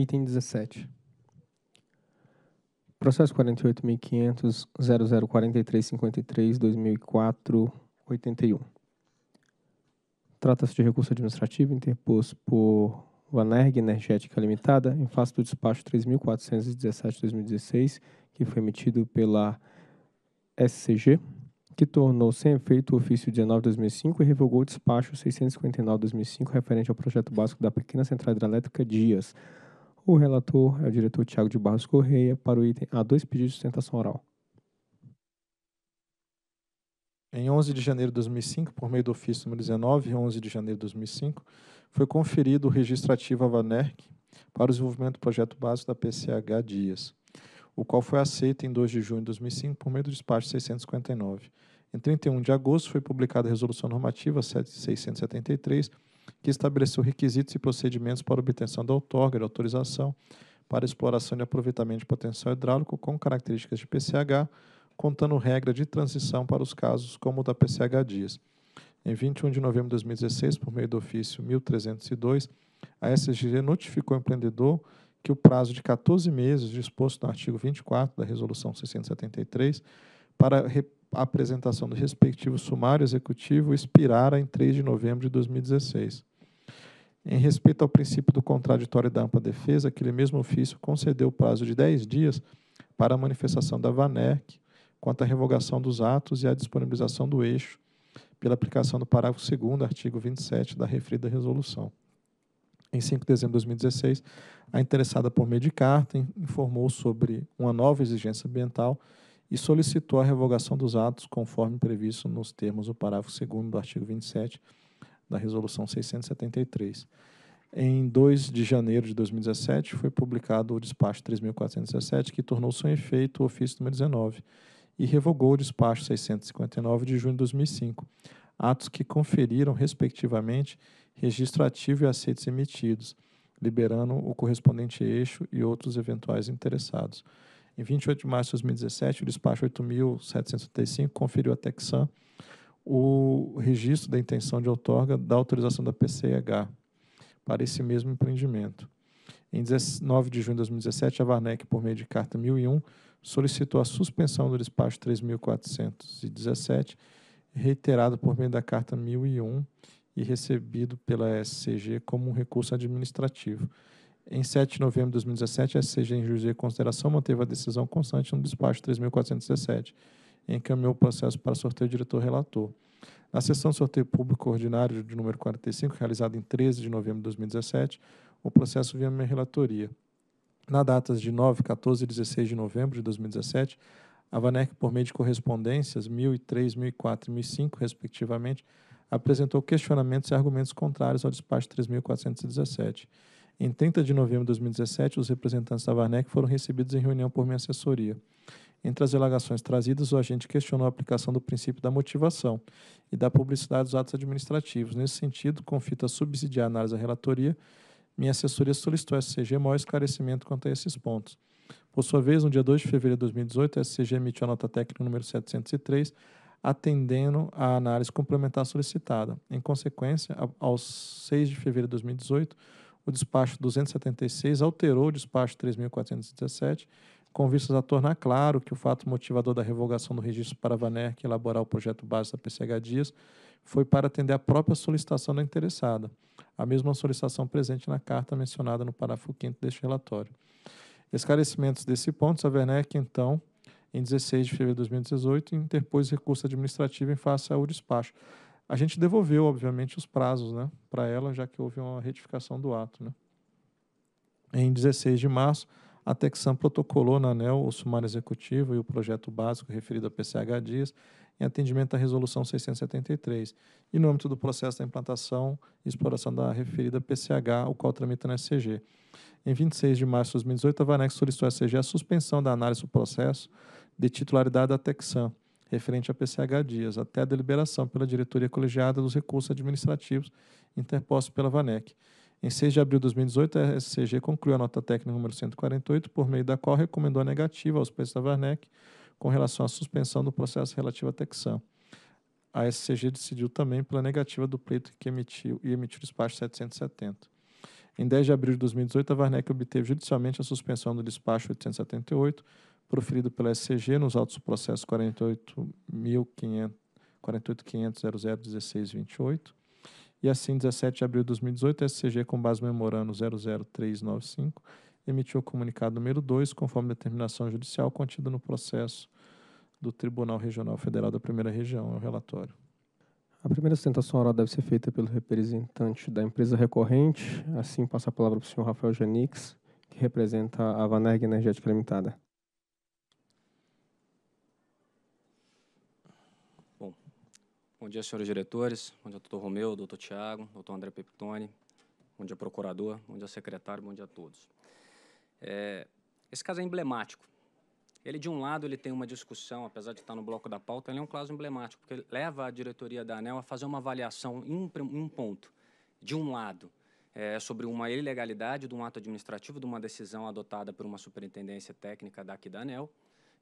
Item 17. Processo 48.500.004353.2004.81. Trata-se de recurso administrativo interposto por Vanerg Energética Limitada em face do despacho 3.417-2016, que foi emitido pela SCG, que tornou sem efeito o ofício 19-2005 e revogou o despacho 659-2005 referente ao projeto básico da pequena central hidrelétrica Dias, o relator é o diretor Tiago de Barros Correia para o item A2 pedido de sustentação oral. Em 11 de janeiro de 2005, por meio do ofício número 19, 11 de janeiro de 2005, foi conferido o registrativo AVANERC para o desenvolvimento do projeto básico da PCH Dias, o qual foi aceito em 2 de junho de 2005 por meio do despacho 659. Em 31 de agosto, foi publicada a Resolução Normativa 673, que estabeleceu requisitos e procedimentos para obtenção da outorga de autorização para exploração e aproveitamento de potencial hidráulico com características de PCH, contando regra de transição para os casos como o da PCH Dias. Em 21 de novembro de 2016, por meio do ofício 1302, a SGG notificou ao empreendedor que o prazo de 14 meses disposto no artigo 24 da Resolução 673 para a apresentação do respectivo sumário executivo expirara em 3 de novembro de 2016. Em respeito ao princípio do contraditório da ampla defesa, aquele mesmo ofício concedeu o prazo de 10 dias para a manifestação da VANERC quanto à revogação dos atos e à disponibilização do eixo pela aplicação do parágrafo 2 artigo 27 da referida resolução. Em 5 de dezembro de 2016, a interessada por meio de carta informou sobre uma nova exigência ambiental e solicitou a revogação dos atos conforme previsto nos termos do parágrafo 2 do artigo 27 da Resolução 673. Em 2 de janeiro de 2017, foi publicado o despacho 3.417, que tornou sem efeito o ofício número 19 e revogou o despacho 659 de junho de 2005, atos que conferiram, respectivamente, registro ativo e aceitos emitidos, liberando o correspondente eixo e outros eventuais interessados. Em 28 de março de 2017, o despacho 8.735 conferiu à Texan o registro da intenção de outorga da autorização da PCH para esse mesmo empreendimento. Em 19 de junho de 2017, a Varnec, por meio de carta 1001, solicitou a suspensão do despacho 3.417, reiterado por meio da carta 1001 e recebido pela SCG como um recurso administrativo. Em 7 de novembro de 2017, a SCG em juízo de consideração manteve a decisão constante no despacho 3.417 e encaminhou o processo para sorteio diretor-relator. Na sessão de sorteio público ordinário de número 45, realizada em 13 de novembro de 2017, o processo via minha relatoria. Na datas de 9, 14 e 16 de novembro de 2017, a VANEC, por meio de correspondências 1003, 1004 e 1005, respectivamente, apresentou questionamentos e argumentos contrários ao despacho 3417. Em 30 de novembro de 2017, os representantes da Varnec foram recebidos em reunião por minha assessoria. Entre as alegações trazidas, o agente questionou a aplicação do princípio da motivação e da publicidade dos atos administrativos. Nesse sentido, com fita subsidiar à análise à relatoria, minha assessoria solicitou à SCG maior esclarecimento quanto a esses pontos. Por sua vez, no dia 2 de fevereiro de 2018, a SCG emitiu a nota técnica número 703, atendendo à análise complementar solicitada. Em consequência, aos 6 de fevereiro de 2018, o despacho 276 alterou o despacho 3.417, com vistas a tornar claro que o fato motivador da revogação do registro para a VANER, que elaborar o projeto base da PCH Dias, foi para atender à própria solicitação da interessada, a mesma solicitação presente na carta mencionada no parágrafo 5 deste relatório. Esclarecimentos desse ponto, a VANERC, então, em 16 de fevereiro de 2018, interpôs recurso administrativo em face ao despacho. A gente devolveu, obviamente, os prazos né, para ela, já que houve uma retificação do ato. Né. Em 16 de março, a Texan protocolou na ANEL o sumário executivo e o projeto básico referido a PCH Dias em atendimento à Resolução 673 e no âmbito do processo da implantação e exploração da referida PCH, o qual tramita na SCG. Em 26 de março de 2018, a Vanex solicitou à SCG a suspensão da análise do processo de titularidade da Texan, referente a PCH Dias, até a deliberação pela diretoria colegiada dos recursos administrativos interpostos pela VANEC. Em 6 de abril de 2018, a SCG concluiu a nota técnica número 148, por meio da qual recomendou a negativa aos preços da VANEC com relação à suspensão do processo relativo à Texan. A SCG decidiu também pela negativa do pleito que emitiu e emitiu o despacho 770. Em 10 de abril de 2018, a Varnec obteve judicialmente a suspensão do despacho 878, proferido pela SCG nos autos do processo 48.500.001628 e assim, 17 de abril de 2018, a SCG, com base no memorando 00395, emitiu o comunicado número 2, conforme determinação judicial contida no processo do Tribunal Regional Federal da Primeira Região. É o relatório. A primeira sustentação oral deve ser feita pelo representante da empresa recorrente. Assim, passa a palavra para o senhor Rafael Janix, que representa a Vanerg Energética Limitada. Bom dia, senhores diretores. Bom dia, doutor Romeu, doutor Tiago, doutor André Peptoni. Bom dia, procurador. Bom dia, secretário. Bom dia a todos. É, esse caso é emblemático. Ele, de um lado, ele tem uma discussão, apesar de estar no bloco da pauta, ele é um caso emblemático, porque leva a diretoria da ANEL a fazer uma avaliação em um ponto. De um lado, é, sobre uma ilegalidade de um ato administrativo, de uma decisão adotada por uma superintendência técnica daqui da ANEL,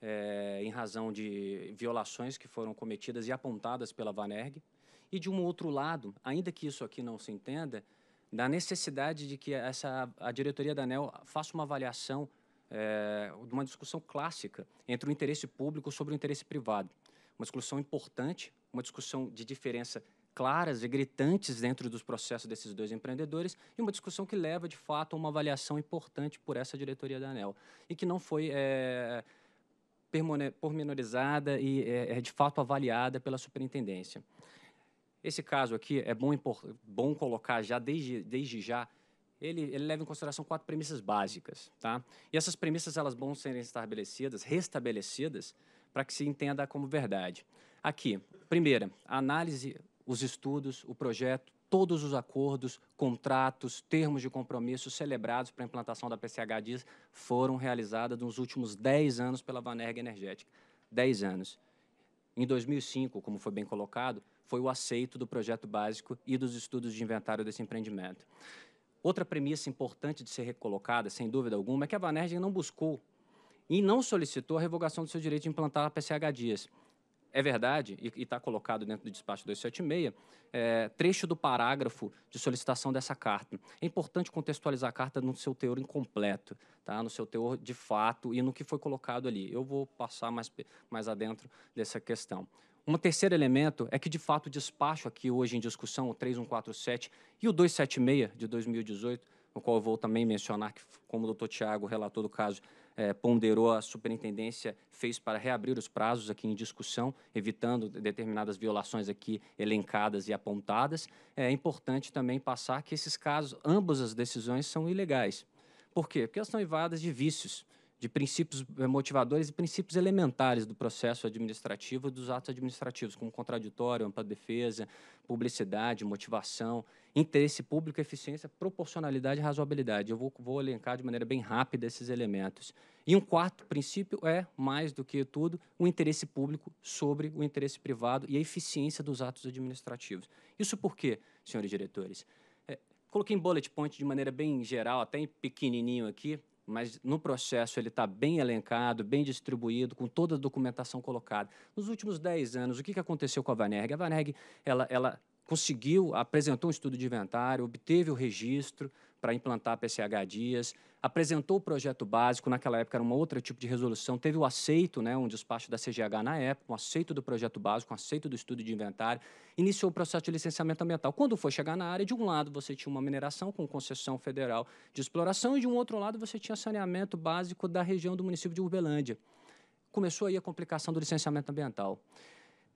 é, em razão de violações que foram cometidas e apontadas pela Vanerg, e de um outro lado, ainda que isso aqui não se entenda, da necessidade de que essa, a diretoria da ANEL faça uma avaliação é, uma discussão clássica entre o interesse público sobre o interesse privado. Uma discussão importante, uma discussão de diferença claras e gritantes dentro dos processos desses dois empreendedores e uma discussão que leva, de fato, a uma avaliação importante por essa diretoria da ANEL e que não foi é, pormenorizada e é, é, de fato avaliada pela superintendência. Esse caso aqui é bom, bom colocar já desde, desde já ele, ele, leva em consideração quatro premissas básicas, tá? E essas premissas elas vão serem estabelecidas, restabelecidas, para que se entenda como verdade. Aqui, primeira, a análise, os estudos, o projeto, todos os acordos, contratos, termos de compromisso celebrados para a implantação da PCH Dias foram realizados nos últimos 10 anos pela Vanerg Energética. 10 anos. Em 2005, como foi bem colocado, foi o aceito do projeto básico e dos estudos de inventário desse empreendimento. Outra premissa importante de ser recolocada, sem dúvida alguma, é que a Vanerg não buscou e não solicitou a revogação do seu direito de implantar a PCH Dias. É verdade, e está colocado dentro do despacho 276, é, trecho do parágrafo de solicitação dessa carta. É importante contextualizar a carta no seu teor incompleto, tá? no seu teor de fato e no que foi colocado ali. Eu vou passar mais, mais adentro dessa questão. Um terceiro elemento é que, de fato, o despacho aqui hoje em discussão, o 3147 e o 276 de 2018, no qual eu vou também mencionar que, como o doutor Tiago, relator do caso, é, ponderou, a superintendência fez para reabrir os prazos aqui em discussão, evitando determinadas violações aqui elencadas e apontadas. É importante também passar que esses casos, ambas as decisões são ilegais. Por quê? Porque elas são evadas de vícios de princípios eh, motivadores e princípios elementares do processo administrativo e dos atos administrativos, como contraditório, ampla defesa, publicidade, motivação, interesse público, eficiência, proporcionalidade e razoabilidade. Eu vou, vou elencar de maneira bem rápida esses elementos. E um quarto princípio é, mais do que tudo, o interesse público sobre o interesse privado e a eficiência dos atos administrativos. Isso por quê, senhores diretores? Eh, coloquei em bullet point de maneira bem geral, até em pequenininho aqui, mas no processo ele está bem elencado, bem distribuído, com toda a documentação colocada. Nos últimos 10 anos, o que, que aconteceu com a Vanerg? A Vanerg ela, ela conseguiu, apresentou um estudo de inventário, obteve o registro, para implantar a PCH Dias, apresentou o projeto básico, naquela época era um outro tipo de resolução, teve o aceito, né, um despacho da CGH na época, um aceito do projeto básico, um aceito do estudo de inventário, iniciou o processo de licenciamento ambiental. Quando foi chegar na área, de um lado você tinha uma mineração com concessão federal de exploração e de um outro lado você tinha saneamento básico da região do município de Uberlândia. Começou aí a complicação do licenciamento ambiental.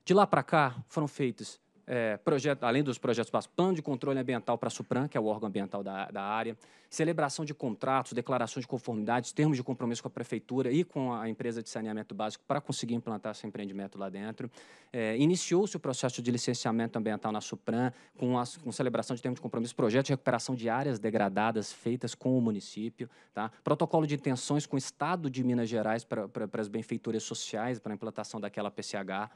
De lá para cá foram feitas é, projeto, além dos projetos básicos, plano de controle ambiental para a Supran, que é o órgão ambiental da, da área, celebração de contratos, declarações de conformidade, termos de compromisso com a prefeitura e com a empresa de saneamento básico para conseguir implantar esse empreendimento lá dentro. É, Iniciou-se o processo de licenciamento ambiental na Supran, com, a, com celebração de termos de compromisso, projeto de recuperação de áreas degradadas feitas com o município, tá? protocolo de intenções com o Estado de Minas Gerais para, para as benfeitorias sociais, para a implantação daquela PCH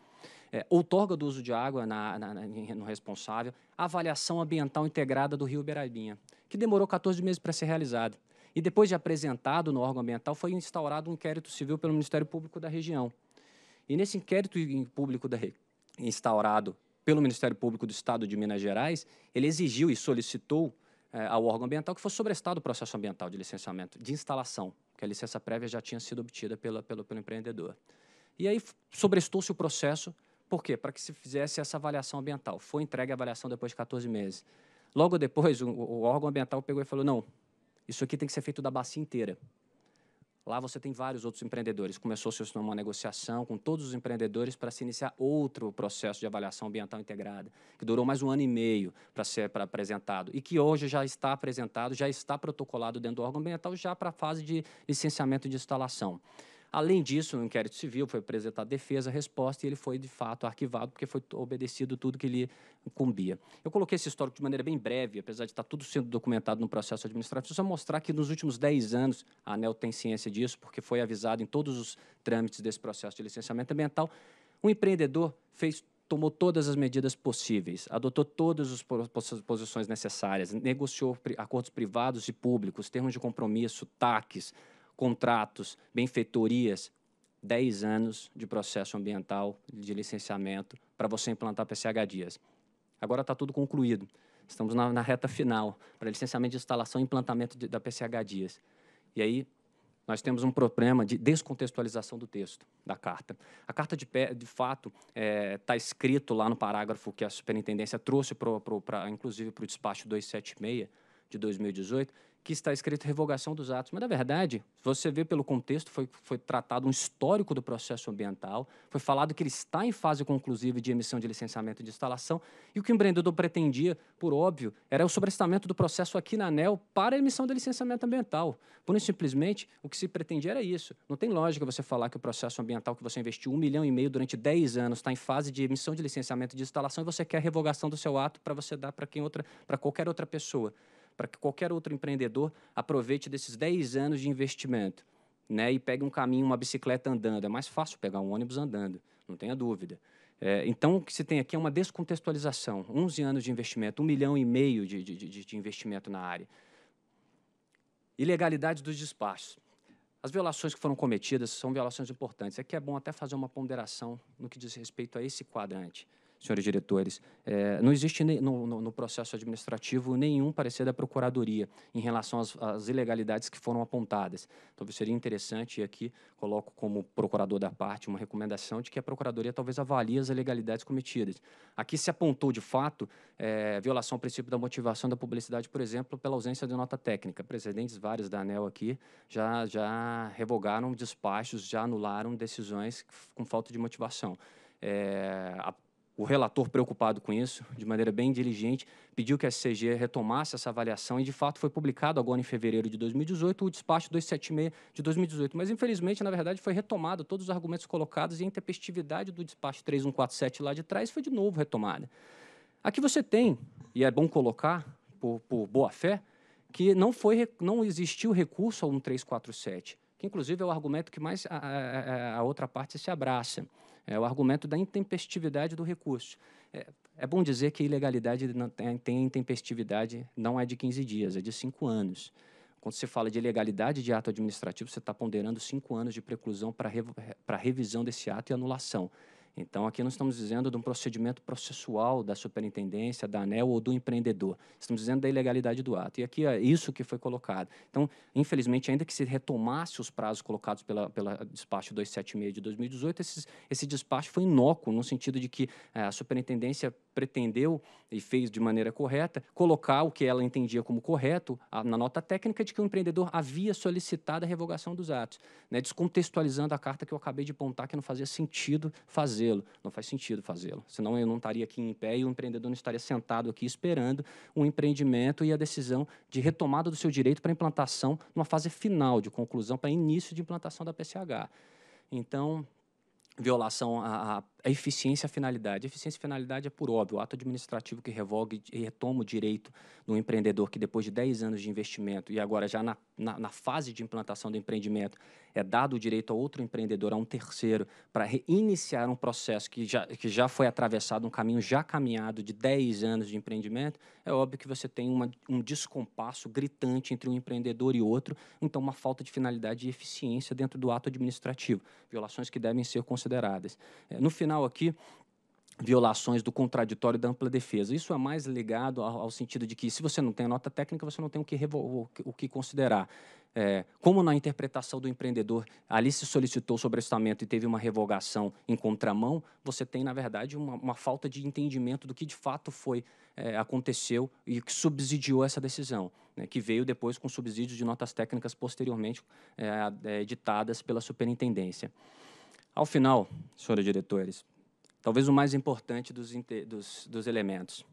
é, outorga do uso de água na, na, na, no responsável, avaliação ambiental integrada do Rio Beirabinha, que demorou 14 meses para ser realizada. E depois de apresentado no órgão ambiental, foi instaurado um inquérito civil pelo Ministério Público da região. E nesse inquérito público da, instaurado pelo Ministério Público do Estado de Minas Gerais, ele exigiu e solicitou é, ao órgão ambiental que fosse sobrestado o processo ambiental de licenciamento, de instalação, que a licença prévia já tinha sido obtida pela, pelo empreendedor. E aí sobrestou-se o processo por quê? Para que se fizesse essa avaliação ambiental. Foi entregue a avaliação depois de 14 meses. Logo depois, o, o órgão ambiental pegou e falou, não, isso aqui tem que ser feito da bacia inteira. Lá você tem vários outros empreendedores. Começou-se uma negociação com todos os empreendedores para se iniciar outro processo de avaliação ambiental integrada, que durou mais um ano e meio para ser pra, apresentado e que hoje já está apresentado, já está protocolado dentro do órgão ambiental, já para a fase de licenciamento de instalação. Além disso, no inquérito civil foi apresentada defesa, resposta e ele foi de fato arquivado porque foi obedecido tudo que lhe incumbia. Eu coloquei esse histórico de maneira bem breve, apesar de estar tudo sendo documentado no processo administrativo, só mostrar que nos últimos 10 anos a ANEL tem ciência disso, porque foi avisado em todos os trâmites desse processo de licenciamento ambiental. O um empreendedor fez tomou todas as medidas possíveis, adotou todas as posições necessárias, negociou acordos privados e públicos, termos de compromisso, taques, contratos, benfeitorias, 10 anos de processo ambiental de licenciamento para você implantar PCH Dias. Agora está tudo concluído. Estamos na, na reta final para licenciamento de instalação e implantamento de, da PCH Dias. E aí nós temos um problema de descontextualização do texto da carta. A carta, de, de fato, está é, tá escrito lá no parágrafo que a superintendência trouxe, pro, pro, pra, inclusive, para o despacho 276 de 2018, que está escrito revogação dos atos, mas na verdade, você vê pelo contexto, foi, foi tratado um histórico do processo ambiental, foi falado que ele está em fase conclusiva de emissão de licenciamento de instalação, e o que o empreendedor pretendia, por óbvio, era o sobrestamento do processo aqui na ANEL para a emissão do licenciamento ambiental. Por isso, simplesmente, o que se pretendia era isso. Não tem lógica você falar que o processo ambiental que você investiu um milhão e meio durante 10 anos está em fase de emissão de licenciamento de instalação e você quer a revogação do seu ato para você dar para quem outra, para qualquer outra pessoa para que qualquer outro empreendedor aproveite desses 10 anos de investimento né, e pegue um caminho, uma bicicleta andando. É mais fácil pegar um ônibus andando, não tenha dúvida. É, então, o que se tem aqui é uma descontextualização. 11 anos de investimento, um milhão e meio de, de, de, de investimento na área. Ilegalidade dos despachos. As violações que foram cometidas são violações importantes. Aqui é, é bom até fazer uma ponderação no que diz respeito a esse quadrante senhores diretores. É, não existe no, no, no, processo administrativo nenhum parecer da Procuradoria em relação às, às, ilegalidades que foram apontadas. Talvez então, seria interessante, e aqui coloco como procurador da parte uma recomendação de que a Procuradoria talvez avalie as ilegalidades cometidas. Aqui se apontou, de fato, é, violação ao princípio da motivação da publicidade, por exemplo, pela ausência de nota técnica. Presidentes vários da ANEL aqui já, já revogaram despachos, já anularam decisões com falta de motivação. É, a o relator, preocupado com isso, de maneira bem diligente, pediu que a SCG retomasse essa avaliação e, de fato, foi publicado agora em fevereiro de 2018 o despacho 276 de 2018. Mas, infelizmente, na verdade, foi retomado todos os argumentos colocados e a intempestividade do despacho 3147 lá de trás foi de novo retomada. Aqui você tem, e é bom colocar, por, por boa-fé, que não, foi, não existiu recurso ao 1347, que, inclusive, é o argumento que mais a, a, a outra parte se abraça. É o argumento da intempestividade do recurso. É, é bom dizer que a ilegalidade não tem, tem intempestividade não é de 15 dias, é de 5 anos. Quando se fala de ilegalidade de ato administrativo, você está ponderando 5 anos de preclusão para revisão desse ato e anulação. Então, aqui não estamos dizendo de um procedimento processual da superintendência, da ANEL ou do empreendedor. Estamos dizendo da ilegalidade do ato. E aqui é isso que foi colocado. Então, infelizmente, ainda que se retomasse os prazos colocados pela, pela despacho 276 de 2018, esses, esse despacho foi inócuo, no sentido de que eh, a superintendência pretendeu e fez de maneira correta colocar o que ela entendia como correto a, na nota técnica de que o empreendedor havia solicitado a revogação dos atos, né, descontextualizando a carta que eu acabei de apontar que não fazia sentido fazer fazê-lo? Não faz sentido fazê-lo. Senão eu não estaria aqui em pé e o empreendedor não estaria sentado aqui esperando um empreendimento e a decisão de retomada do seu direito para implantação numa fase final de conclusão, para início de implantação da PCH. Então, violação à, à a eficiência e a finalidade. A eficiência e finalidade é por óbvio, o ato administrativo que revoga e retoma o direito do empreendedor que depois de 10 anos de investimento e agora já na, na, na fase de implantação do empreendimento é dado o direito a outro empreendedor, a um terceiro, para reiniciar um processo que já, que já foi atravessado, um caminho já caminhado de 10 anos de empreendimento, é óbvio que você tem uma, um descompasso gritante entre um empreendedor e outro, então uma falta de finalidade e eficiência dentro do ato administrativo, violações que devem ser consideradas. É, no final final aqui, violações do contraditório da ampla defesa. Isso é mais ligado ao, ao, sentido de que, se você não tem a nota técnica, você não tem o que, o o que considerar. É, como na interpretação do empreendedor, ali se solicitou sobrestamento e teve uma revogação em contramão, você tem, na verdade, uma, uma falta de entendimento do que de fato foi é, aconteceu e que subsidiou essa decisão, né, que veio depois com subsídios de notas técnicas posteriormente é, editadas é, pela superintendência. Ao final, senhores diretores, talvez o mais importante dos, dos, dos elementos.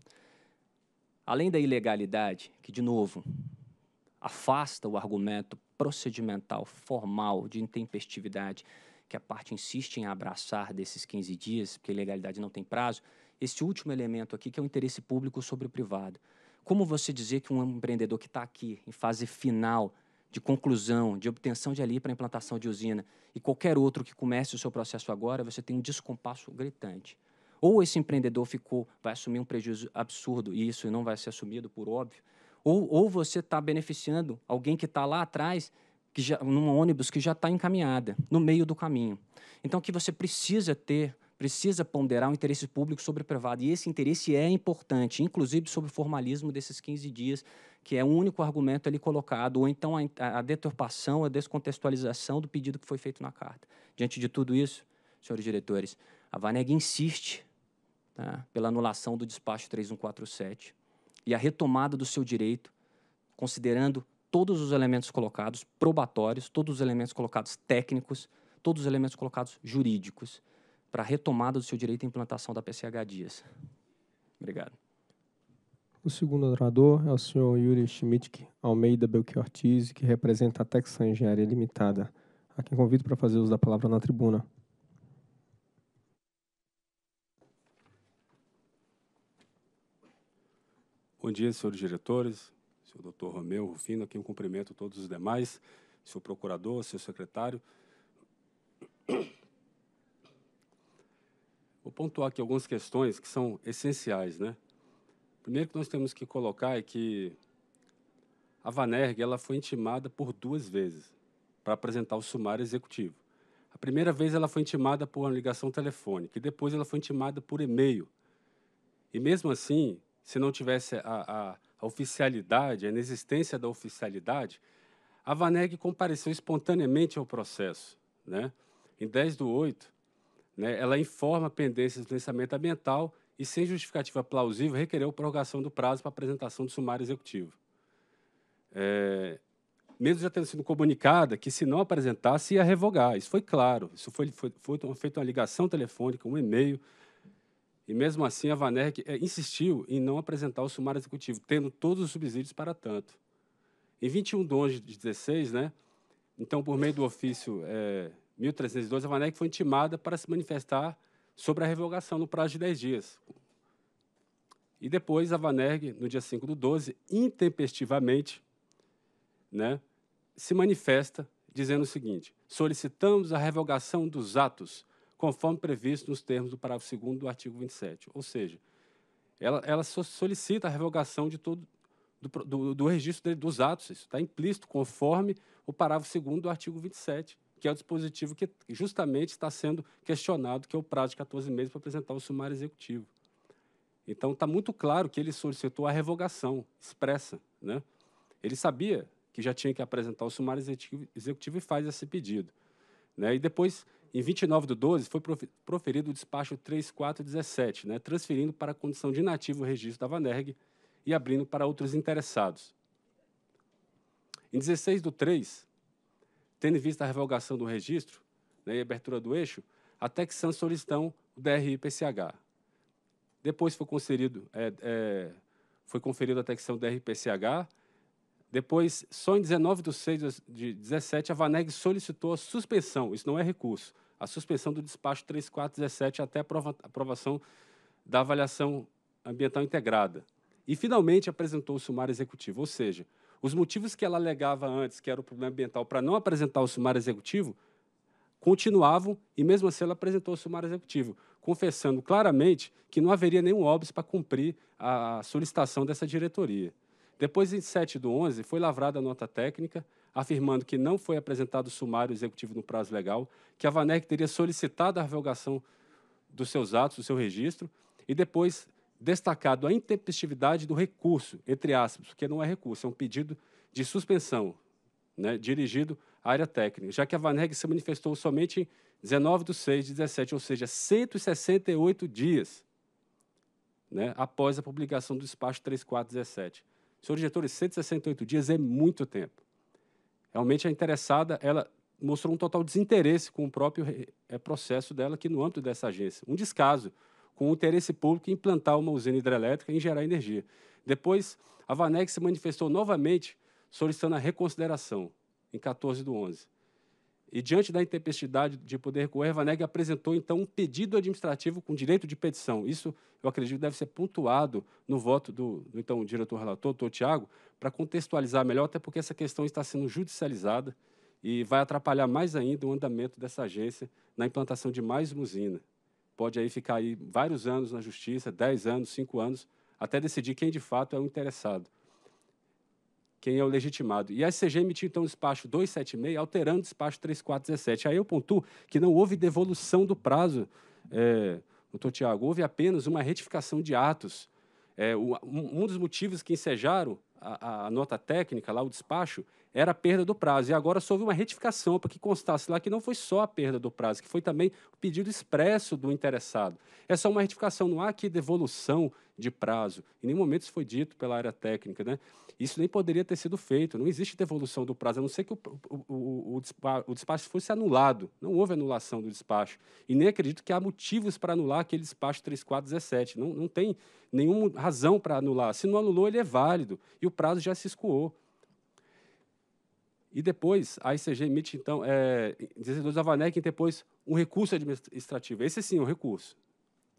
Além da ilegalidade, que, de novo, afasta o argumento procedimental, formal, de intempestividade, que a parte insiste em abraçar desses 15 dias, porque a ilegalidade não tem prazo, este último elemento aqui, que é o interesse público sobre o privado. Como você dizer que um empreendedor que está aqui, em fase final de conclusão, de obtenção de ali para implantação de usina e qualquer outro que comece o seu processo agora, você tem um descompasso gritante. Ou esse empreendedor ficou, vai assumir um prejuízo absurdo e isso não vai ser assumido por óbvio, ou, ou você está beneficiando alguém que está lá atrás, que já, num ônibus que já está encaminhada, no meio do caminho. Então, o que você precisa ter, precisa ponderar o interesse público sobre o privado. E esse interesse é importante, inclusive sobre o formalismo desses 15 dias que é o único argumento ali colocado, ou então a, a deturpação, a descontextualização do pedido que foi feito na carta. Diante de tudo isso, senhores diretores, a Vaneg insiste tá, pela anulação do despacho 3147 e a retomada do seu direito, considerando todos os elementos colocados probatórios, todos os elementos colocados técnicos, todos os elementos colocados jurídicos, para a retomada do seu direito à implantação da PCH Dias. Obrigado. O segundo orador é o senhor Yuri Schmidt Almeida Belchior que representa a Texan Engenharia Limitada, a quem convido para fazer uso da palavra na tribuna. Bom dia, senhores diretores, senhor doutor Romeu Rufino, aqui um cumprimento a todos os demais, senhor procurador, senhor secretário. Vou pontuar aqui algumas questões que são essenciais, né? Primeiro que nós temos que colocar é que a Vanerg ela foi intimada por duas vezes para apresentar o sumário executivo. A primeira vez ela foi intimada por uma ligação telefônica e depois ela foi intimada por e-mail. E mesmo assim, se não tivesse a, a, a oficialidade, a inexistência da oficialidade, a Vaneg compareceu espontaneamente ao processo. Né? Em 10 do 8, né, ela informa pendências do licenciamento ambiental e, sem justificativa plausível, requereu prorrogação do prazo para apresentação do sumário executivo. É, mesmo já tendo sido comunicada que, se não apresentasse, ia revogar. Isso foi claro. Isso foi, foi, foi feita uma ligação telefônica, um e-mail. E, mesmo assim, a Vanerc é, insistiu em não apresentar o sumário executivo, tendo todos os subsídios para tanto. Em 21 de 11 de 16, né, então, por meio do ofício é, 1312, a Vanerc foi intimada para se manifestar sobre a revogação no prazo de 10 dias. E depois a Vanerg, no dia 5 do 12, intempestivamente, né, se manifesta dizendo o seguinte: solicitamos a revogação dos atos, conforme previsto nos termos do parágrafo 2 do artigo 27. Ou seja, ela, ela solicita a revogação de todo, do, do, do registro dos atos, isso está implícito, conforme o parágrafo 2 do artigo 27 que é o dispositivo que justamente está sendo questionado, que é o prazo de 14 meses para apresentar o sumário executivo. Então, está muito claro que ele solicitou a revogação expressa. Né? Ele sabia que já tinha que apresentar o sumário executivo, executivo e faz esse pedido. Né? E depois, em 29 de 12, foi proferido o despacho 3417, né? transferindo para a condição de inativo o registro da Vanerg e abrindo para outros interessados. Em 16 do 3, tendo em vista a revogação do registro né, e abertura do eixo, a Texan solicitou o DRI-PCH. Depois foi, é, é, foi conferido a Texan DRI-PCH. Depois, só em 19 de 6 de 17, a Vaneg solicitou a suspensão, isso não é recurso, a suspensão do despacho 3417 até a aprovação da avaliação ambiental integrada. E, finalmente, apresentou o sumário executivo, ou seja, os motivos que ela alegava antes, que era o problema ambiental, para não apresentar o sumário executivo, continuavam e, mesmo assim, ela apresentou o sumário executivo, confessando claramente que não haveria nenhum óbvio para cumprir a solicitação dessa diretoria. Depois, em 7 do 11, foi lavrada a nota técnica, afirmando que não foi apresentado o sumário executivo no prazo legal, que a Vanec teria solicitado a revogação dos seus atos, do seu registro, e depois destacado a intempestividade do recurso, entre aspas, porque não é recurso, é um pedido de suspensão, né, dirigido à área técnica, já que a Vaneg se manifestou somente em 19 de 6 de 17, ou seja, 168 dias né, após a publicação do despacho 3417. Senhor diretor, 168 dias é muito tempo. Realmente a é interessada, ela mostrou um total desinteresse com o próprio eh, processo dela aqui no âmbito dessa agência. Um descaso com o interesse público em implantar uma usina hidrelétrica e gerar energia. Depois, a Vaneg se manifestou novamente solicitando a reconsideração, em 14 do 11. E, diante da intempestividade de poder recorrer, a Vaneg apresentou, então, um pedido administrativo com direito de petição. Isso, eu acredito, deve ser pontuado no voto do, do então, diretor relator, doutor Tiago, para contextualizar melhor, até porque essa questão está sendo judicializada e vai atrapalhar mais ainda o andamento dessa agência na implantação de mais uma usina pode aí ficar aí vários anos na justiça, 10 anos, 5 anos, até decidir quem de fato é o interessado, quem é o legitimado. E a SCG emitiu então o despacho 276, alterando o despacho 3417. Aí eu pontuo que não houve devolução do prazo, é, doutor Tiago, houve apenas uma retificação de atos. É, um, dos motivos que ensejaram a, a nota técnica, lá o despacho, era a perda do prazo. E agora houve uma retificação para que constasse lá que não foi só a perda do prazo, que foi também o pedido expresso do interessado. É só uma retificação, não há aqui devolução de prazo. Em nenhum momento isso foi dito pela área técnica. Né? Isso nem poderia ter sido feito. Não existe devolução do prazo, a não ser que o, o, o, o, despacho, o despacho fosse anulado. Não houve anulação do despacho. E nem acredito que há motivos para anular aquele despacho 3417. Não, não tem nenhuma razão para anular. Se não anulou, ele é válido. E o prazo já se escoou. E depois, a ICG emite, então, é, 16.2 da VANEC e depois um recurso administrativo. Esse sim, é um recurso.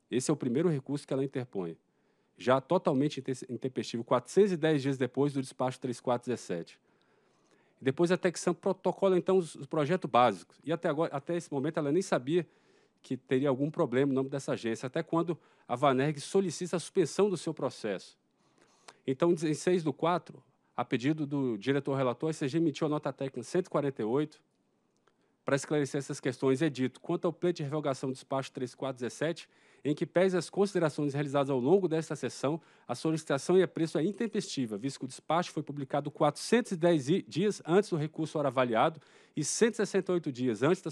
Esse é o primeiro recurso que ela interpõe. Já totalmente intempestivo, 410 dias depois do despacho 3417. Depois a Texan protocola, então, os, os projetos básicos. E até, agora, até esse momento ela nem sabia que teria algum problema no nome dessa agência, até quando a VANERG solicita a suspensão do seu processo. Então, em 6 do 4, a pedido do diretor relator, a ICG emitiu a nota técnica 148 para esclarecer essas questões. É dito, quanto ao pleito de revogação do despacho 3417, em que pese as considerações realizadas ao longo desta sessão, a solicitação e preço é intempestiva, visto que o despacho foi publicado 410 dias antes do recurso hora avaliado e 168 dias antes da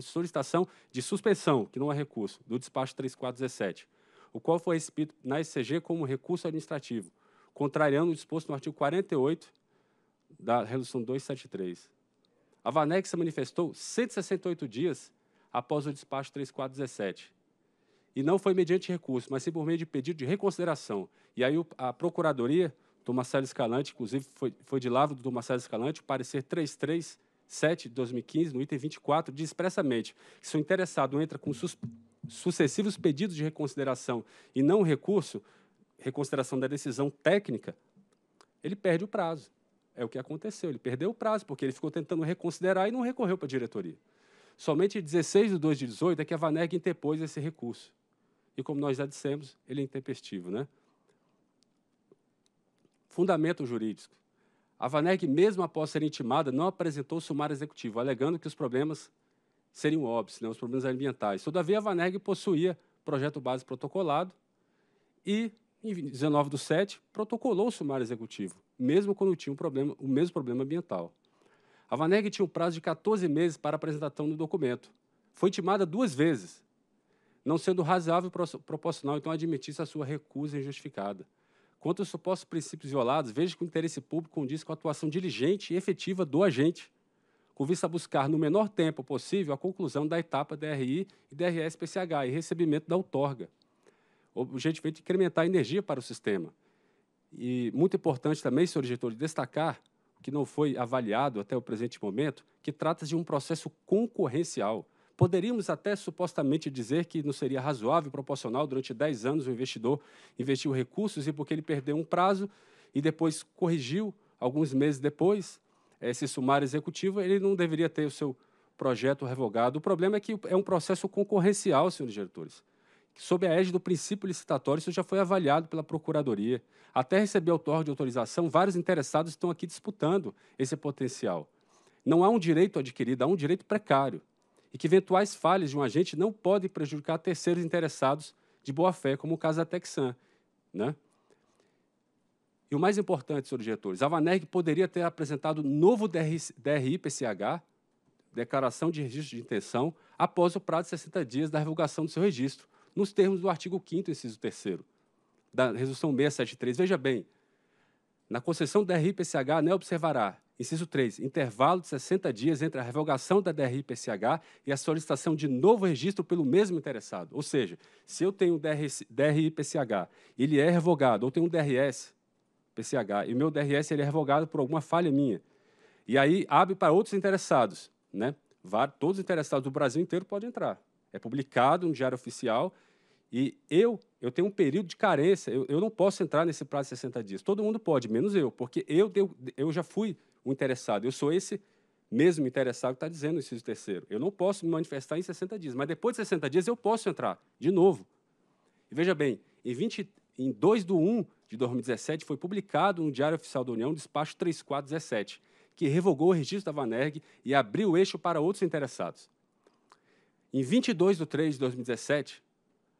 solicitação de suspensão, que não é recurso, do despacho 3417, o qual foi recebido na SCG como recurso administrativo, contrariando o disposto no artigo 48 da Resolução 273. A Vanexa se manifestou 168 dias após o despacho 3417. E não foi mediante recurso, mas sim por meio de pedido de reconsideração. E aí a Procuradoria, do Marcelo Escalante, inclusive foi, foi de lado do Marcelo Escalante, o parecer 337 de 2015, no item 24, diz expressamente que se o interessado entra com sus, sucessivos pedidos de reconsideração e não recurso, reconsideração da decisão técnica, ele perde o prazo. É o que aconteceu. Ele perdeu o prazo, porque ele ficou tentando reconsiderar e não recorreu para a diretoria. Somente 16 de 2 de 18 é que a Vaneg interpôs esse recurso. E como nós já dissemos, ele é intempestivo. Né? Fundamento jurídico. A Vaneg, mesmo após ser intimada, não apresentou sumário executivo, alegando que os problemas seriam óbvios, né? os problemas ambientais. Todavia, a Vaneg possuía projeto base protocolado e em 19 do 7, protocolou o sumário executivo, mesmo quando tinha um problema, o mesmo problema ambiental. A Vaneg tinha um prazo de 14 meses para apresentação do documento. Foi intimada duas vezes, não sendo razoável e proporcional, então, admitisse a sua recusa injustificada. Quanto aos supostos princípios violados, veja que o interesse público condiz com a atuação diligente e efetiva do agente, com vista a buscar, no menor tempo possível, a conclusão da etapa DRI e DRS-PCH e recebimento da outorga. O objetivo é incrementar a energia para o sistema. E muito importante também, senhor diretor, destacar que não foi avaliado até o presente momento, que trata de um processo concorrencial. Poderíamos até supostamente dizer que não seria razoável e proporcional durante 10 anos o investidor investiu recursos e porque ele perdeu um prazo e depois corrigiu alguns meses depois eh, esse sumário executivo, ele não deveria ter o seu projeto revogado. O problema é que é um processo concorrencial, senhores diretores sob a égide do princípio licitatório, isso já foi avaliado pela Procuradoria. Até receber outorga de autorização, vários interessados estão aqui disputando esse potencial. Não há um direito adquirido, há um direito precário, e que eventuais falhas de um agente não podem prejudicar terceiros interessados de boa-fé, como o caso da Texan. Né? E o mais importante, senhores diretores, a Vanerg poderia ter apresentado novo DRI-PCH, Declaração de Registro de Intenção, após o prazo de 60 dias da revogação do seu registro, nos termos do artigo 5º, inciso 3 da Resolução 673. Veja bem, na concessão da DRI-PCH não né, observará, inciso 3, intervalo de 60 dias entre a revogação da DRI-PCH e a solicitação de novo registro pelo mesmo interessado. Ou seja, se eu tenho um DRI-PCH, ele é revogado, ou tenho um DRS, PCH, e meu DRS ele é revogado por alguma falha minha. E aí abre para outros interessados, né? Todos os interessados do Brasil inteiro podem entrar é publicado no Diário Oficial. E eu, eu tenho um período de carência, eu, eu não posso entrar nesse prazo de 60 dias. Todo mundo pode, menos eu, porque eu, eu, eu já fui o interessado, eu sou esse mesmo interessado que está dizendo o inciso terceiro. Eu não posso me manifestar em 60 dias, mas depois de 60 dias eu posso entrar de novo. E veja bem, em, 20, em 2 de 1 de 2017 foi publicado no Diário Oficial da União o despacho 3417, que revogou o registro da Vanerg e abriu o eixo para outros interessados. Em 22 de 3 de 2017,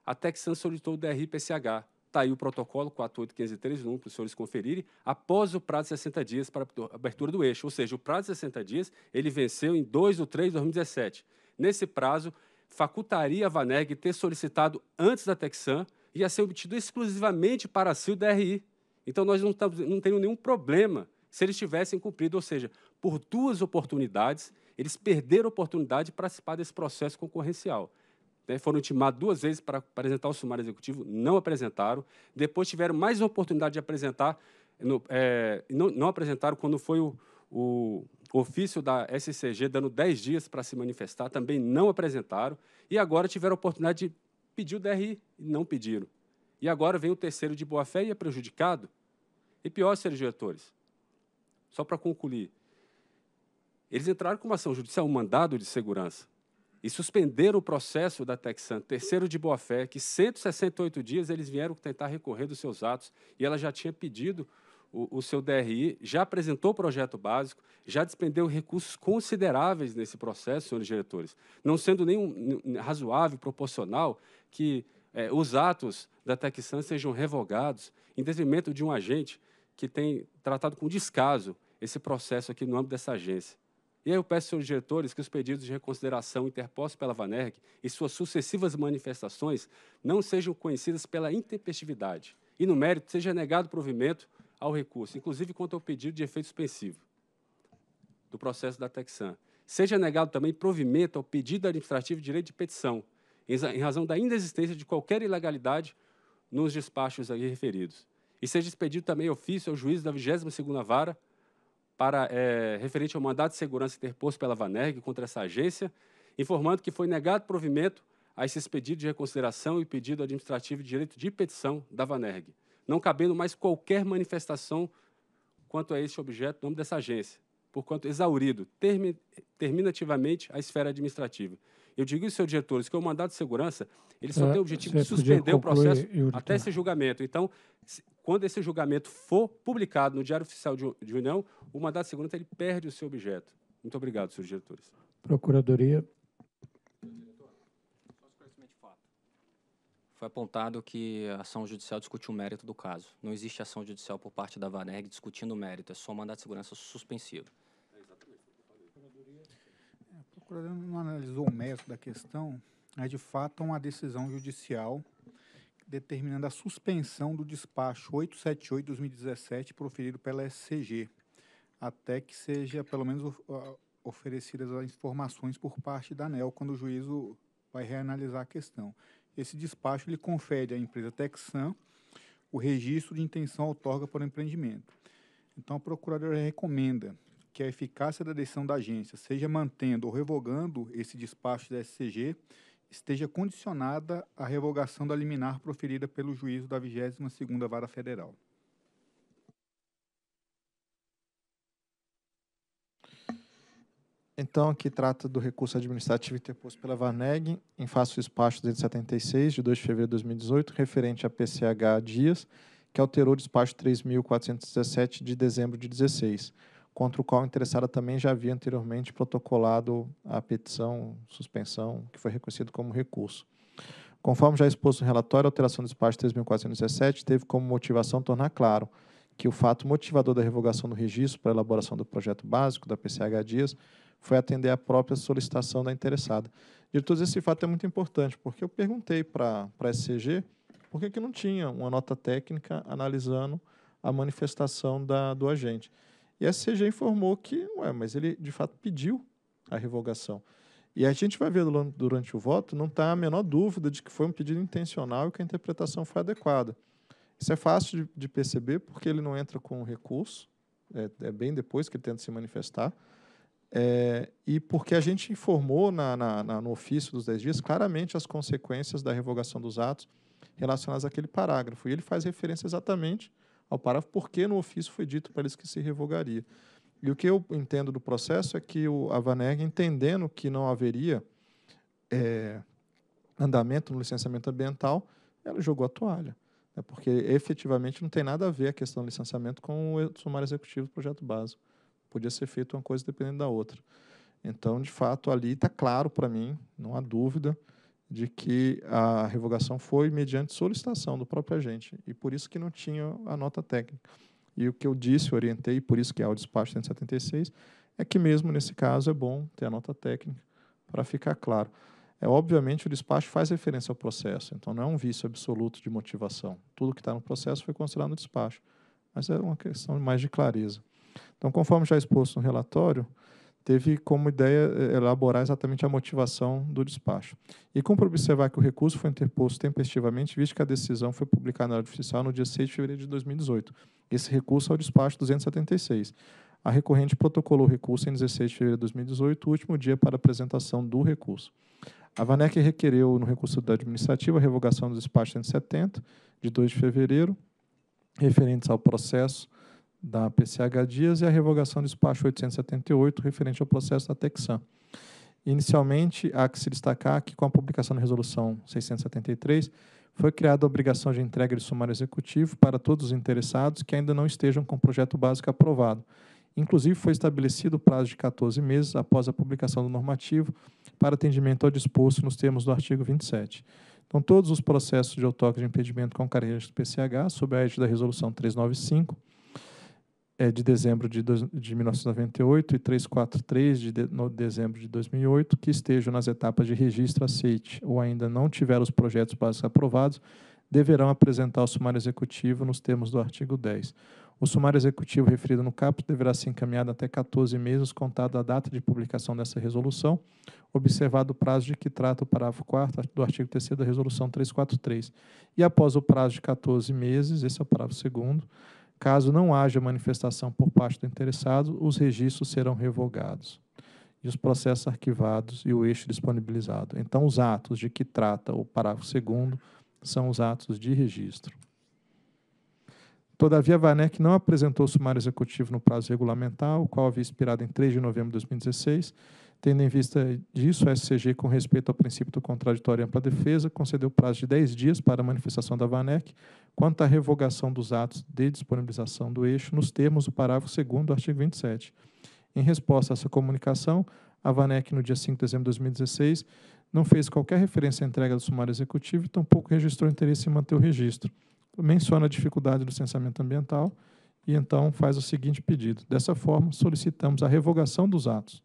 a Texan solicitou o DRI-PCH. Está aí o protocolo 48531 para os senhores conferirem, após o prazo de 60 dias para abertura do eixo. Ou seja, o prazo de 60 dias ele venceu em 2 de 3 de 2017. Nesse prazo, facultaria a Vaneg ter solicitado antes da Texan e a ser obtido exclusivamente para si o DRI. Então, nós não, não temos nenhum problema se eles tivessem cumprido, ou seja, por duas oportunidades, eles perderam a oportunidade de participar desse processo concorrencial. Né? Foram intimados duas vezes para apresentar o sumário executivo, não apresentaram. Depois tiveram mais uma oportunidade de apresentar, no, é, não, não, apresentaram quando foi o, o ofício da SCG dando 10 dias para se manifestar, também não apresentaram. E agora tiveram a oportunidade de pedir o DRI, não pediram. E agora vem o terceiro de boa-fé e é prejudicado. E pior, senhores diretores, só para concluir, eles entraram com uma ação judicial, um mandado de segurança, e suspenderam o processo da Texan, terceiro de boa-fé, que 168 dias eles vieram tentar recorrer dos seus atos, e ela já tinha pedido o, o seu DRI, já apresentou o projeto básico, já despendeu recursos consideráveis nesse processo, senhores diretores, não sendo nenhum razoável, proporcional, que é, os atos da Texan sejam revogados em detrimento de um agente que tem tratado com descaso esse processo aqui no âmbito dessa agência. E aí eu peço aos diretores que os pedidos de reconsideração interpostos pela VANERG e suas sucessivas manifestações não sejam conhecidas pela intempestividade e, no mérito, seja negado provimento ao recurso, inclusive quanto ao pedido de efeito suspensivo do processo da Texan. Seja negado também provimento ao pedido administrativo de direito de petição, em razão da inexistência de qualquer ilegalidade nos despachos aí referidos. E seja expedido também ofício ao juiz da 22ª Vara para, é, referente ao mandado de segurança interposto pela Vanerg contra essa agência, informando que foi negado provimento a esses pedidos de reconsideração e pedido administrativo de direito de petição da Vanerg, não cabendo mais qualquer manifestação quanto a esse objeto, nome dessa agência, por quanto exaurido termi terminativamente a esfera administrativa. Eu digo isso, senhor diretores, que é o mandado de segurança ele só é, tem o objetivo de suspender concluir, o processo eu, até esse julgamento. Então, quando esse julgamento for publicado no Diário Oficial de, União, o mandato segurança ele perde o seu objeto. Muito obrigado, senhores diretores. Procuradoria. Foi apontado que a ação judicial discutiu o mérito do caso. Não existe ação judicial por parte da Vaneg discutindo o mérito, é só o mandato de segurança suspensivo. É, a Procuradoria não analisou o mérito da questão, é de fato é uma decisão judicial determinando a suspensão do despacho 878-2017 proferido pela SCG, até que seja pelo menos oferecidas as informações por parte da ANEL quando o juízo vai reanalisar a questão. Esse despacho ele confere à empresa Texan o registro de intenção outorga para o empreendimento. Então, a procuradora recomenda que a eficácia da decisão da agência seja mantendo ou revogando esse despacho da SCG esteja condicionada à revogação da liminar proferida pelo juízo da 22ª Vara Federal. Então, aqui trata do recurso administrativo interposto pela Varneg, em face do despacho 276, de 2 de fevereiro de 2018, referente a PCH Dias, que alterou o despacho 3.417, de dezembro de 2016 contra o qual a interessada também já havia anteriormente protocolado a petição, suspensão, que foi reconhecido como recurso. Conforme já exposto no relatório, a alteração do despacho 3.417 teve como motivação tornar claro que o fato motivador da revogação do registro para a elaboração do projeto básico da PCH Dias foi atender à própria solicitação da interessada. Diretores, esse fato é muito importante, porque eu perguntei para a SCG por que, que não tinha uma nota técnica analisando a manifestação da, do agente. E a CG informou que, ué, mas ele de fato pediu a revogação. E a gente vai ver durante o voto, não está a menor dúvida de que foi um pedido intencional e que a interpretação foi adequada. Isso é fácil de, de perceber porque ele não entra com recurso, é, é, bem depois que ele tenta se manifestar, é, e porque a gente informou na, na, na, no ofício dos 10 dias claramente as consequências da revogação dos atos relacionados àquele parágrafo. E ele faz referência exatamente ao parágrafo, porque no ofício foi dito para eles que se revogaria. E o que eu entendo do processo é que o, a entendendo que não haveria é, andamento no licenciamento ambiental, ela jogou a toalha. Né, porque efetivamente não tem nada a ver a questão do licenciamento com o sumário executivo do projeto básico. Podia ser feito uma coisa dependendo da outra. Então, de fato, ali está claro para mim, não há dúvida, de que a revogação foi mediante solicitação do próprio agente e por isso que não tinha a nota técnica. E o que eu disse, orientei, por isso que há é o despacho 176, é que mesmo nesse caso é bom ter a nota técnica para ficar claro. É obviamente o despacho faz referência ao processo, então não é um vício absoluto de motivação. Tudo que está no processo foi considerado no despacho, mas é uma questão mais de clareza. Então, conforme já exposto no relatório, teve como ideia eh, elaborar exatamente a motivação do despacho. E cumpre observar que o recurso foi interposto tempestivamente, visto que a decisão foi publicada na área oficial no dia 6 de fevereiro de 2018. Esse recurso é o despacho 276. A recorrente protocolou o recurso em 16 de fevereiro de 2018, último dia para apresentação do recurso. A VANEC requereu no recurso da administrativa a revogação do despacho 170, de 2 de fevereiro, referentes ao processo da PCH Dias e a revogação do despacho 878, referente ao processo da Texan. Inicialmente, há que se destacar que, com a publicação da Resolução 673, foi criada a obrigação de entrega de sumário executivo para todos os interessados que ainda não estejam com o projeto básico aprovado. Inclusive, foi estabelecido o prazo de 14 meses após a publicação do normativo para atendimento ao disposto nos termos do artigo 27. Então, todos os processos de outorga de impedimento com carência do PCH, sob a égide da Resolução 395, é, de dezembro de, dois, de 1998 e 343 de, de no dezembro de 2008, que estejam nas etapas de registro aceite ou ainda não tiveram os projetos básicos aprovados, deverão apresentar o sumário executivo nos termos do artigo 10. O sumário executivo referido no caput deverá ser encaminhado até 14 meses contado a data de publicação dessa resolução, observado o prazo de que trata o parágrafo 4 do artigo 3 da resolução 343. E após o prazo de 14 meses, esse é o parágrafo 2 Caso não haja manifestação por parte do interessado, os registros serão revogados e os processos arquivados e o eixo disponibilizado. Então, os atos de que trata o parágrafo 2 são os atos de registro. Todavia, a Vanec não apresentou o sumário executivo no prazo regulamentar, o qual havia expirado em 3 de novembro de 2016 Tendo em vista disso, a SCG, com respeito ao princípio do contraditório e ampla defesa, concedeu prazo de 10 dias para a manifestação da VANEC quanto à revogação dos atos de disponibilização do eixo nos termos do parágrafo 2 do artigo 27. Em resposta a essa comunicação, a VANEC, no dia 5 de dezembro de 2016, não fez qualquer referência à entrega do sumário executivo e tampouco registrou interesse em manter o registro. Menciona a dificuldade do censamento ambiental e, então, faz o seguinte pedido. Dessa forma, solicitamos a revogação dos atos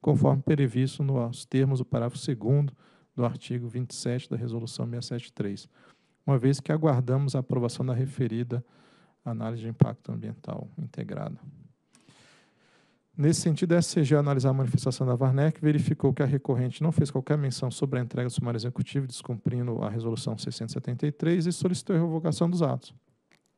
conforme previsto nos termos do parágrafo 2 do artigo 27 da Resolução 673, uma vez que aguardamos a aprovação da referida análise de impacto ambiental integrada. Nesse sentido, a SCG, ao analisar a manifestação da Varnec, verificou que a recorrente não fez qualquer menção sobre a entrega do sumário executivo, descumprindo a Resolução 673, e solicitou a revogação dos atos.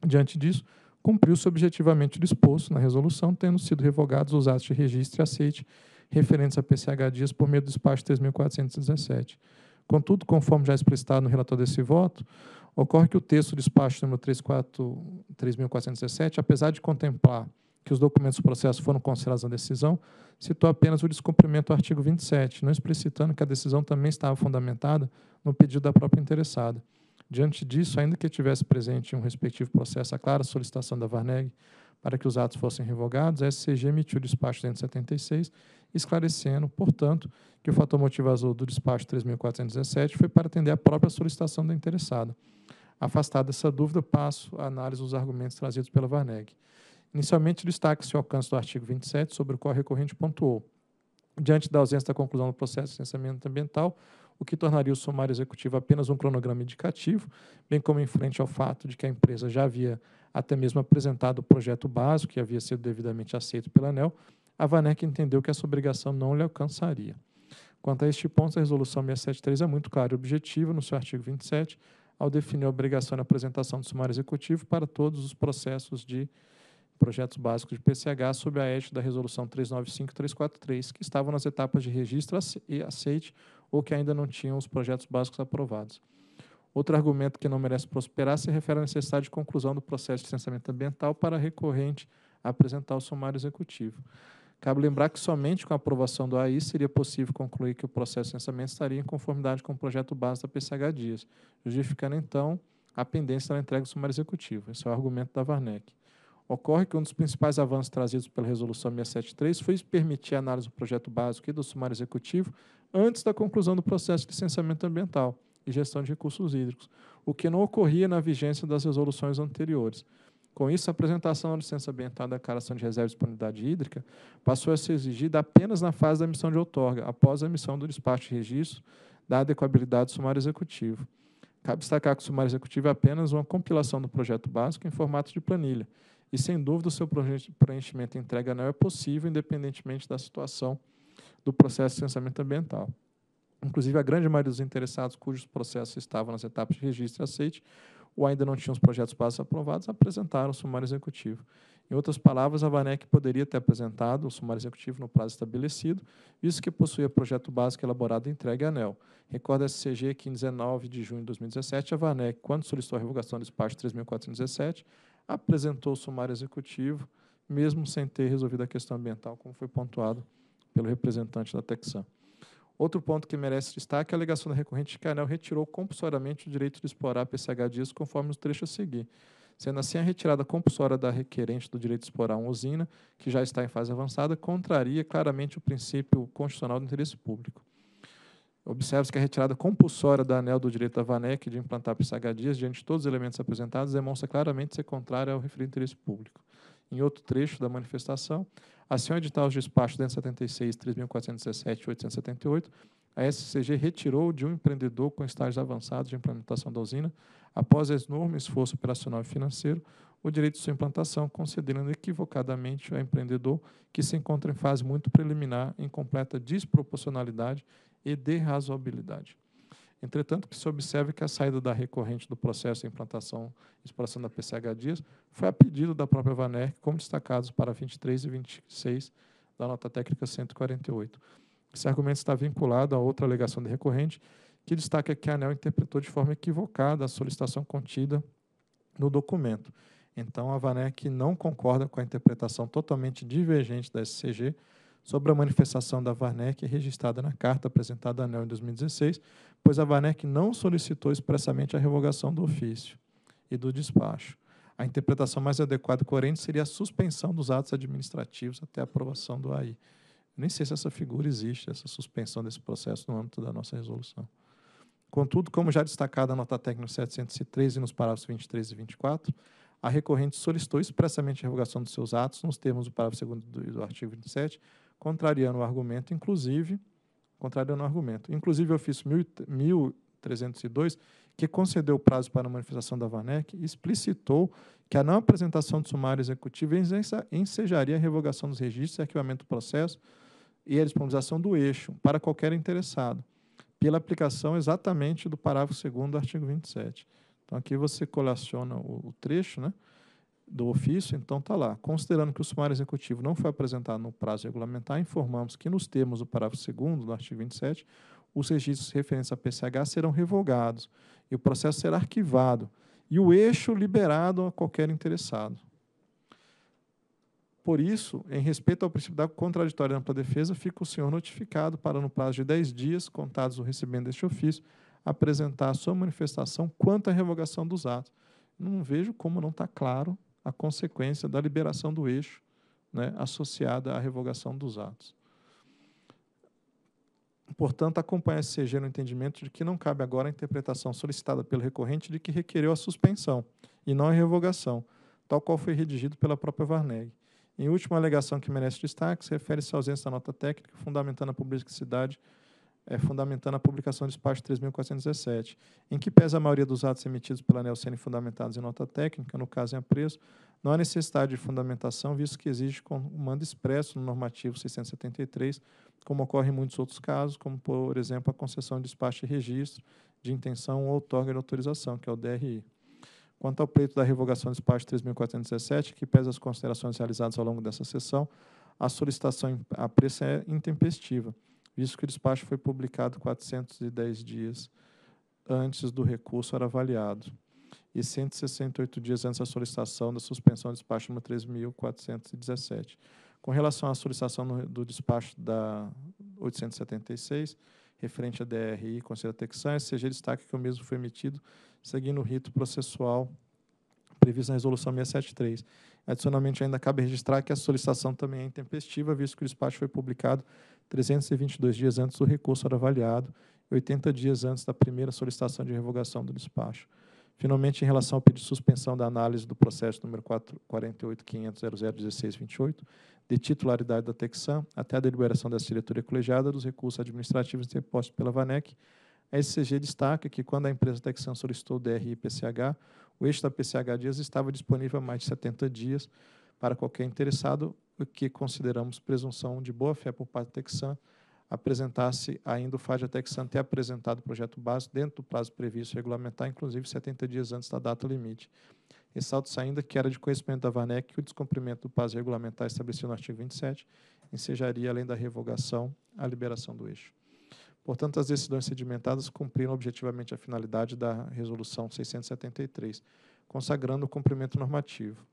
Diante disso, cumpriu-se objetivamente o disposto na resolução, tendo sido revogados os atos de registro e aceite referentes a PCH Dias por meio do despacho 3.417. Contudo, conforme já explicitado no relator desse voto, ocorre que o texto do despacho número 3.417, apesar de contemplar que os documentos do processo foram considerados na decisão, citou apenas o descumprimento do artigo 27, não explicitando que a decisão também estava fundamentada no pedido da própria interessada. Diante disso, ainda que tivesse presente em um respectivo processo a clara solicitação da Varneg para que os atos fossem revogados, a SCG emitiu o despacho 176, esclarecendo, portanto, que o fator motivador do despacho 3.417 foi para atender à própria solicitação da interessada. Afastada essa dúvida, passo à análise dos argumentos trazidos pela Varneg. Inicialmente, destaca-se o alcance do artigo 27, sobre o qual o recorrente pontuou. Diante da ausência da conclusão do processo de licenciamento ambiental, o que tornaria o sumário executivo apenas um cronograma indicativo, bem como em frente ao fato de que a empresa já havia até mesmo apresentado o projeto básico, que havia sido devidamente aceito pela ANEL, a VANEC entendeu que essa obrigação não lhe alcançaria. Quanto a este ponto, a Resolução 673 é muito clara e objetiva no seu artigo 27, ao definir a obrigação de apresentação do sumário executivo para todos os processos de projetos básicos de PCH sob a égide da Resolução 395 343, que estavam nas etapas de registro e aceite ou que ainda não tinham os projetos básicos aprovados. Outro argumento que não merece prosperar se refere à necessidade de conclusão do processo de licenciamento ambiental para a recorrente apresentar o sumário executivo. Cabe lembrar que somente com a aprovação do AI seria possível concluir que o processo de licenciamento estaria em conformidade com o projeto base da PCH Dias, justificando então a pendência da entrega do sumário executivo. Esse é o argumento da Varnec. Ocorre que um dos principais avanços trazidos pela Resolução 673 foi permitir a análise do projeto básico e do sumário executivo antes da conclusão do processo de licenciamento ambiental e gestão de recursos hídricos, o que não ocorria na vigência das resoluções anteriores. Com isso, a apresentação da licença ambiental da declaração de reserva de disponibilidade hídrica passou a ser exigida apenas na fase da emissão de outorga, após a emissão do despacho de registro da adequabilidade do sumário executivo. Cabe destacar que o sumário executivo é apenas uma compilação do projeto básico em formato de planilha, e, sem dúvida, o seu preenchimento e entrega não é possível, independentemente da situação do processo de licenciamento ambiental inclusive a grande maioria dos interessados cujos processos estavam nas etapas de registro e aceite ou ainda não tinham os projetos básicos aprovados, apresentaram o sumário executivo. Em outras palavras, a VANEC poderia ter apresentado o sumário executivo no prazo estabelecido, visto que possuía projeto básico elaborado e entregue à ANEL. Recorda a SCG que, em 19 de junho de 2017, a VANEC, quando solicitou a revogação do despacho 3.417, apresentou o sumário executivo, mesmo sem ter resolvido a questão ambiental, como foi pontuado pelo representante da Texan. Outro ponto que merece destaque é a alegação da recorrente que a ANEL retirou compulsoriamente o direito de explorar PCH dias conforme os trechos a seguir, sendo assim a retirada compulsória da requerente do direito de explorar uma usina, que já está em fase avançada, contraria claramente o princípio constitucional do interesse público. Observa-se que a retirada compulsória da ANEL do direito da VANEC de implantar PCH dias diante de todos os elementos apresentados demonstra claramente ser contrária ao referido interesse público em outro trecho da manifestação, assim ao editar os despachos 176, 3.417 e 878, a SCG retirou de um empreendedor com estágios avançados de implementação da usina, após enorme esforço operacional e financeiro, o direito de sua implantação, concedendo equivocadamente ao empreendedor que se encontra em fase muito preliminar, em completa desproporcionalidade e de Entretanto, que se observe que a saída da recorrente do processo de implantação e exploração da PCH Dias foi a pedido da própria VANERC, como destacados para 23 e 26 da nota técnica 148. Esse argumento está vinculado a outra alegação de recorrente, que destaca que a ANEL interpretou de forma equivocada a solicitação contida no documento. Então, a VANEC não concorda com a interpretação totalmente divergente da SCG sobre a manifestação da VANEC registrada na carta apresentada à ANEL em 2016, pois a Vanek não solicitou expressamente a revogação do ofício e do despacho. A interpretação mais adequada e coerente seria a suspensão dos atos administrativos até a aprovação do AI. Nem sei se essa figura existe, essa suspensão desse processo no âmbito da nossa resolução. Contudo, como já destacado na nota técnica 703 e nos parágrafos 23 e 24, a recorrente solicitou expressamente a revogação dos seus atos nos termos do parágrafo 2 do artigo 27, contrariando o argumento, inclusive, contrário no argumento. Inclusive, eu fiz 1302, que concedeu o prazo para a manifestação da VANEC, explicitou que a não apresentação do sumário executivo ensejaria a revogação dos registros e arquivamento do processo e a disponibilização do eixo para qualquer interessado, pela aplicação exatamente do parágrafo 2 do artigo 27. Então, aqui você colaciona o trecho, né? do ofício, então está lá. Considerando que o sumário executivo não foi apresentado no prazo regulamentar, informamos que, nos termos do parágrafo 2 do artigo 27, os registros referentes à PCH serão revogados e o processo será arquivado e o eixo liberado a qualquer interessado. Por isso, em respeito ao princípio da contraditória da ampla defesa, fica o senhor notificado para, no prazo de 10 dias, contados o recebimento deste ofício, apresentar a sua manifestação quanto à revogação dos atos. Não vejo como não está claro a consequência da liberação do eixo né, associada à revogação dos atos. Portanto, acompanha a CG no entendimento de que não cabe agora a interpretação solicitada pelo recorrente de que requereu a suspensão e não a revogação, tal qual foi redigido pela própria Varneg. Em última alegação que merece destaque, se refere-se à ausência da nota técnica, fundamentando a publicidade é, fundamentando a publicação do despacho 3.417, em que pesa a maioria dos atos emitidos pela Nelsen fundamentados em nota técnica, no caso em apreço, não há necessidade de fundamentação, visto que exige comando expresso no normativo 673, como ocorre em muitos outros casos, como, por exemplo, a concessão de despacho e registro de intenção ou outorga de autorização, que é o DRI. Quanto ao pleito da revogação do despacho 3.417, que pesa as considerações realizadas ao longo dessa sessão, a solicitação a preço é intempestiva visto que o despacho foi publicado 410 dias antes do recurso era avaliado e 168 dias antes da solicitação da suspensão do despacho número 3.417. Com relação à solicitação no, do despacho da 876, referente à DRI, Conselho da Texan, seja destaque que o mesmo foi emitido seguindo o rito processual previsto na Resolução 673. Adicionalmente, ainda cabe registrar que a solicitação também é intempestiva, visto que o despacho foi publicado 322 dias antes do recurso ser avaliado, 80 dias antes da primeira solicitação de revogação do despacho. Finalmente, em relação ao pedido de suspensão da análise do processo número 48.500.001628, de titularidade da Texan, até a deliberação dessa diretoria colegiada dos recursos administrativos interpostos pela VANEC, a SCG destaca que, quando a empresa Texan solicitou o DRI-PCH, o eixo da PCH Dias estava disponível há mais de 70 dias, para qualquer interessado, o que consideramos presunção de boa-fé por parte do Texan, apresentasse ainda o fato a Texan ter apresentado o projeto base dentro do prazo previsto regulamentar, inclusive 70 dias antes da data limite. ressalto se ainda que era de conhecimento da VANEC que o descumprimento do prazo regulamentar estabelecido no artigo 27 ensejaria, além da revogação, a liberação do eixo. Portanto, as decisões sedimentadas cumpriram objetivamente a finalidade da Resolução 673, consagrando o cumprimento normativo.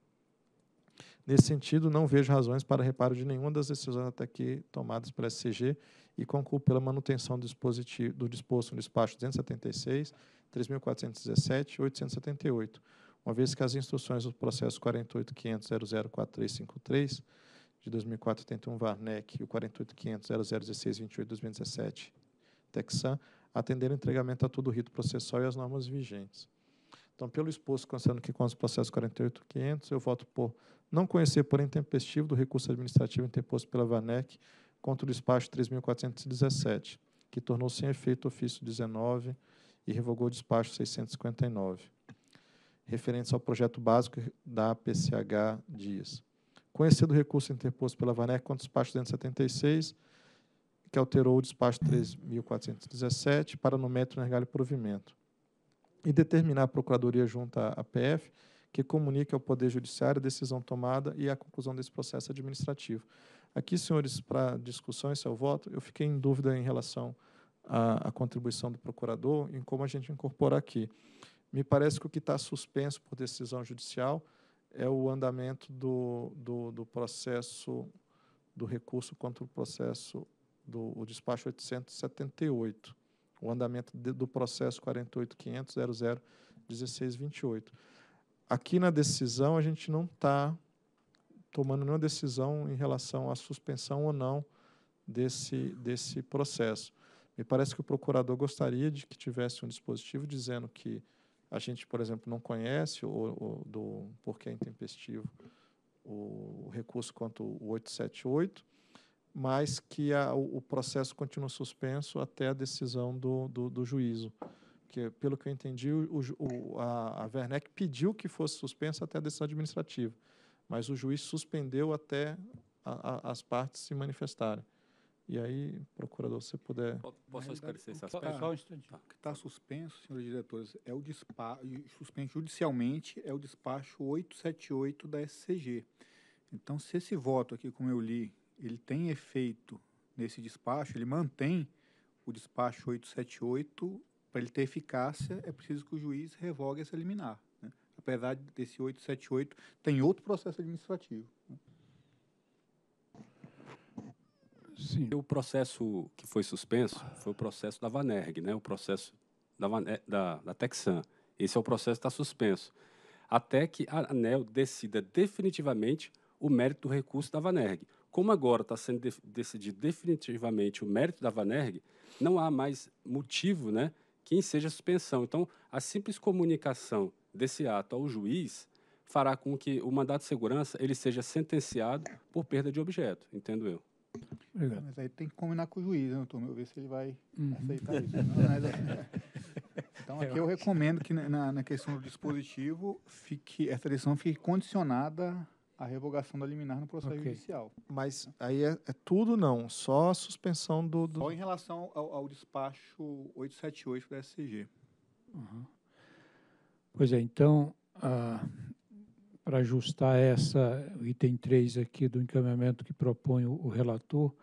Nesse sentido, não vejo razões para reparo de nenhuma das decisões até aqui tomadas pela SCG e concluo pela manutenção do, dispositivo, do disposto no despacho 276, 3.417 e 878, uma vez que as instruções do processo 48.500.004353 de 2004-81 Varnec e o 48.500.001628-2017 Texan atenderam o entregamento a todo o rito processual e as normas vigentes. Então, pelo exposto, considerando que consta o processo 48.500, eu voto por não conhecer, por intempestivo, do recurso administrativo interposto pela VANEC contra o despacho 3.417, que tornou sem efeito o ofício 19 e revogou o despacho 659, referente ao projeto básico da PCH Dias. Conhecido do recurso interposto pela VANEC contra o despacho 276, que alterou o despacho 3.417 para no metro, nergalho provimento e determinar a Procuradoria junto à PF que comunique ao Poder Judiciário a decisão tomada e a conclusão desse processo administrativo. Aqui, senhores, para discussão é o voto, eu fiquei em dúvida em relação à, à contribuição do procurador, em como a gente incorporar aqui. Me parece que o que está suspenso por decisão judicial é o andamento do, do, do processo do recurso contra o processo do o despacho 878 o andamento de, do processo 48.500.001628. Aqui na decisão, a gente não está tomando nenhuma decisão em relação à suspensão ou não desse, desse processo. Me parece que o procurador gostaria de que tivesse um dispositivo dizendo que a gente, por exemplo, não conhece o, o do porque é intempestivo o recurso quanto o 878 mas que a, o, processo continua suspenso até a decisão do, do, do juízo. porque pelo que eu entendi, o, o, a, a Werneck pediu que fosse suspensa até a decisão administrativa, mas o juiz suspendeu até a, a, as partes se manifestarem. E aí, procurador, se puder. Posso esclarecer esse aspecto? Só um instante. Tá. O que está suspenso, senhores diretores, é o despacho, suspenso judicialmente, é o despacho 878 da SCG. Então, se esse voto aqui, como eu li, ele tem efeito nesse despacho, ele mantém o despacho 878, para ele ter eficácia, é preciso que o juiz revogue essa liminar. Né? Apesar desse 878, tem outro processo administrativo. Né? Sim. O processo que foi suspenso foi o processo da Vanerg, né? o processo da, é, da, da Texan. Esse é o processo que está suspenso. Até que a ANEL decida definitivamente o mérito do recurso da Vanerg. Como agora está sendo de decidido definitivamente o mérito da Vanerg, não há mais motivo né, que a suspensão. Então, a simples comunicação desse ato ao juiz fará com que o mandato de segurança ele seja sentenciado por perda de objeto, entendo eu. Obrigado. Mas aí tem que combinar com o juiz, né, Antônio? Eu ver se ele vai uhum. aceitar isso. Né? É. então, aqui eu recomendo que na, na questão do dispositivo fique, essa decisão fique condicionada a revogação da liminar no processo okay. judicial. Mas aí é, é, tudo não, só a suspensão do, do... Só em relação ao, ao despacho 878 da SCG. Uhum. Pois é, então, ah, para ajustar essa, o item 3 aqui do encaminhamento que propõe o, o relator,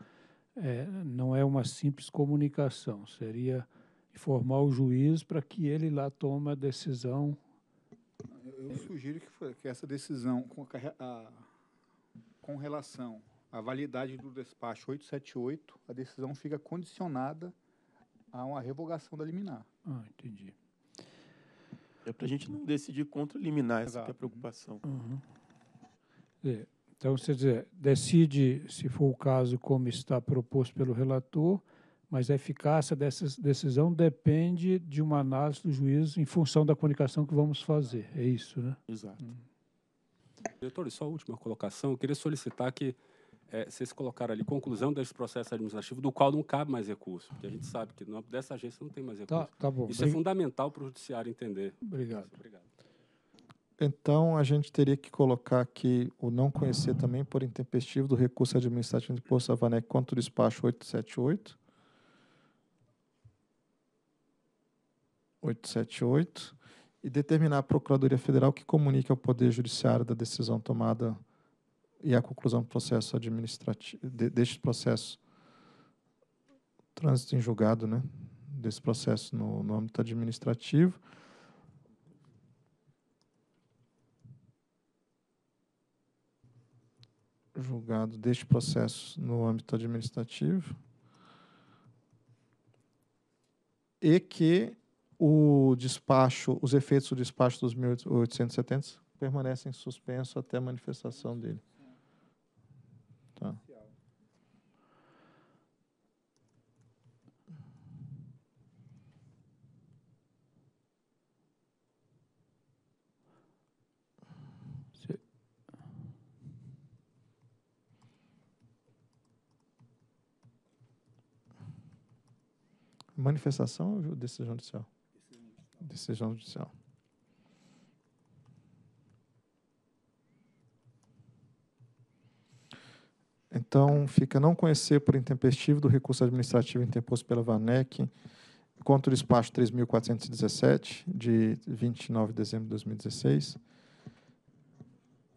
é, não é uma simples comunicação, seria informar o juiz para que ele lá tome a decisão eu sugiro que, foi, que essa decisão com, a, a, com relação à validade do despacho 878, a decisão fica condicionada a uma revogação da liminar. Ah, entendi. É para a gente não decidir contra liminar, essa é a preocupação. Uhum. É, então, quer dizer, decide, se for o caso, como está proposto pelo relator, mas a eficácia dessa decisão depende de uma análise do juiz em função da comunicação que vamos fazer. É isso, né? Exato. Hum. Diretor, só a última colocação. Eu queria solicitar que é, vocês colocaram ali conclusão desse processo administrativo, do qual não cabe mais recurso, porque a gente sabe que não dessa agência não tem mais tá, recurso. Tá, tá bom. Isso Bem... é fundamental para o judiciário entender. Obrigado. obrigado. Então, a gente teria que colocar aqui o não conhecer também por intempestivo do recurso administrativo de imposto Savanec quanto o despacho 878 878 e determinar à Procuradoria Federal que comunique ao Poder Judiciário da decisão tomada e a conclusão do processo administrativo deste processo trânsito em julgado, né, desse processo no, no âmbito administrativo. Julgado deste processo no âmbito administrativo. E que o despacho, os efeitos do despacho dos 1870 permanecem suspensos até a manifestação dele. Tá. Manifestação ou decisão judicial? decisão judicial. Então, fica não conhecer por intempestivo do recurso administrativo interposto pela VANEC contra o despacho 3.417, de 29 de dezembro de 2016,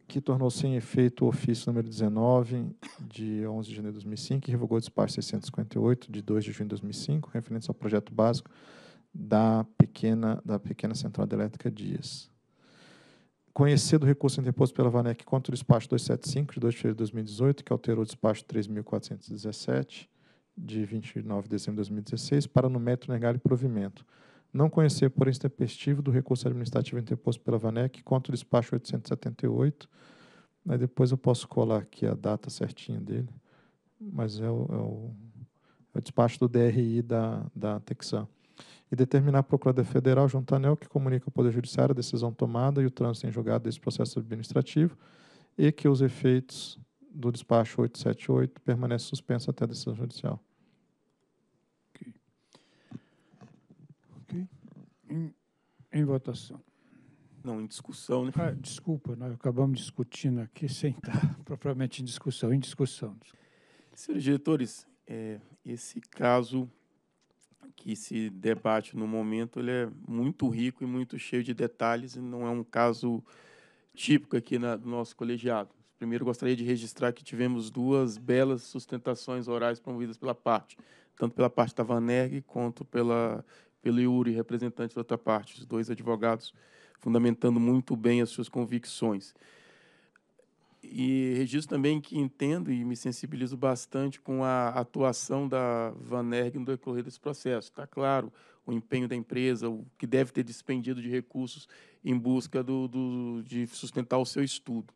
que tornou se em efeito o ofício número 19, de 11 de janeiro de 2005, e revogou o despacho 658, de 2 de junho de 2005, referente ao projeto básico da pequena, da pequena central elétrica Dias. Conhecido o recurso interposto pela VANEC contra o despacho 275, de 2 de fevereiro de 2018, que alterou o despacho 3.417, de 29 de dezembro de 2016, para no mérito negar e provimento. Não conhecer, por tempestivo do recurso administrativo interposto pela VANEC contra o despacho 878. Aí depois eu posso colar aqui a data certinha dele, mas é o, é o, é o despacho do DRI da, da Texan e determinar a Procuradoria Federal junto à ANEL, que comunica ao Poder Judiciário a decisão tomada e o trânsito em julgado desse processo administrativo, e que os efeitos do despacho 878 permanecem suspensos até a decisão judicial. Ok. okay. Em, em, votação. Não, em discussão, né? Ah, desculpa, nós acabamos discutindo aqui sem estar propriamente em discussão. Em discussão. Senhores diretores, é, esse caso que se debate no momento, ele é muito rico e muito cheio de detalhes e não é um caso típico aqui na, do nosso colegiado. Primeiro, gostaria de registrar que tivemos duas belas sustentações orais promovidas pela parte, tanto pela parte da Vanerg quanto pela, pelo Iuri, representante da outra parte, os dois advogados fundamentando muito bem as suas convicções. E registro também que entendo e me sensibilizo bastante com a atuação da Vanerg no decorrer desse processo. Está claro o empenho da empresa, o que deve ter despendido de recursos em busca do, do, de sustentar o seu estudo.